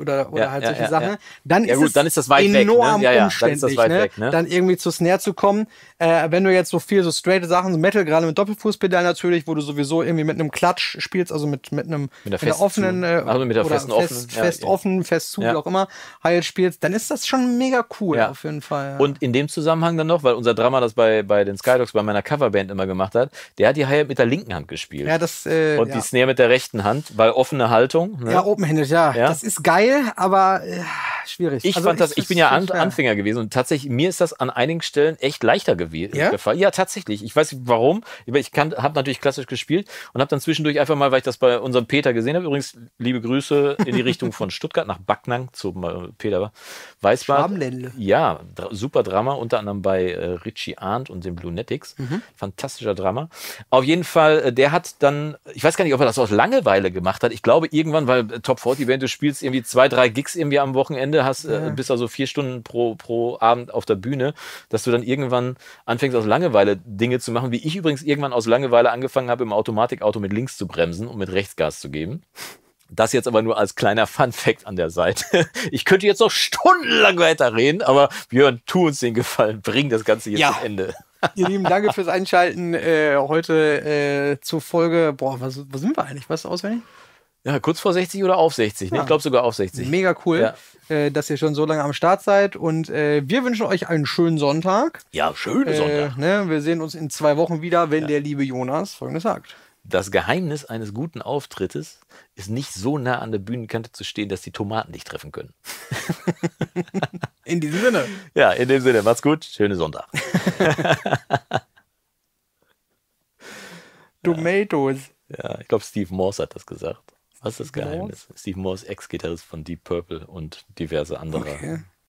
oder, halt solche Sachen. Dann, ist gut, dann ist das weit weg, ne? umständlich, dann, ne? ne? dann irgendwie zu Snare zu kommen. Äh, wenn du jetzt so viel so straight Sachen, so Metal, gerade mit Doppelfußpedal natürlich, wo du sowieso irgendwie mit einem Klatsch spielst, also mit, einem mit der, mit der offenen, äh, mit der festen fest, fest offen, fest zu, wie auch immer, halt spielst, dann ist das schon mega cool auf jeden Fall. Und in dem Zusammenhang dann noch, weil unser Drama das bei, bei den Skydogs, bei meiner Coverband immer gemacht hat, der hat die Hi-Hat mit der linken Hand gespielt. Ja, das, äh, und die Snare mit der rechten Hand, weil offene Unterhaltung. Ne? Ja, open-handed, ja. ja. Das ist geil, aber äh, schwierig. Ich, also fand ich das, ich bin ja an, Anfänger gewesen und tatsächlich, mir ist das an einigen Stellen echt leichter gewesen. Ja? Äh, ja, tatsächlich. Ich weiß nicht warum, aber ich habe natürlich klassisch gespielt und habe dann zwischendurch einfach mal, weil ich das bei unserem Peter gesehen habe, übrigens liebe Grüße in die Richtung von Stuttgart nach Backnang zum äh, Peter Weißbart. Ja, super Drama, unter anderem bei äh, Richie Arndt und den Blunetics. Mhm. Fantastischer Drama. Auf jeden Fall, äh, der hat dann, ich weiß gar nicht, ob er das aus Langeweile gemacht hat. Ich glaube irgendwann, weil Top 40 Event, du spielst irgendwie zwei, drei Gigs irgendwie am Wochenende Ende hast, äh, ja. bist also vier Stunden pro, pro Abend auf der Bühne, dass du dann irgendwann anfängst, aus Langeweile Dinge zu machen, wie ich übrigens irgendwann aus Langeweile angefangen habe, im Automatikauto mit links zu bremsen und mit rechts Gas zu geben. Das jetzt aber nur als kleiner Fun Fact an der Seite. Ich könnte jetzt noch stundenlang weiterreden, aber Björn, tu uns den Gefallen, bring das Ganze jetzt ja. zum Ende. Ihr Lieben, danke fürs Einschalten äh, heute äh, zur Folge. Boah, was, was sind wir eigentlich? Was auswendig? Ja, kurz vor 60 oder auf 60. Ne? Ja. Ich glaube sogar auf 60. Mega cool, ja. äh, dass ihr schon so lange am Start seid. Und äh, wir wünschen euch einen schönen Sonntag. Ja, schönen äh, Sonntag. ne? Wir sehen uns in zwei Wochen wieder, wenn ja. der liebe Jonas Folgendes sagt. Das Geheimnis eines guten Auftrittes ist nicht so nah an der Bühnenkante zu stehen, dass die Tomaten dich treffen können. in diesem Sinne. Ja, in dem Sinne. Macht's gut. Schöne Sonntag. Tomatoes. Ja, ich glaube, Steve Morse hat das gesagt. Was ist das genau. Geheimnis? Steve Moore ist Ex-Gitarrist von Deep Purple und diverse andere okay.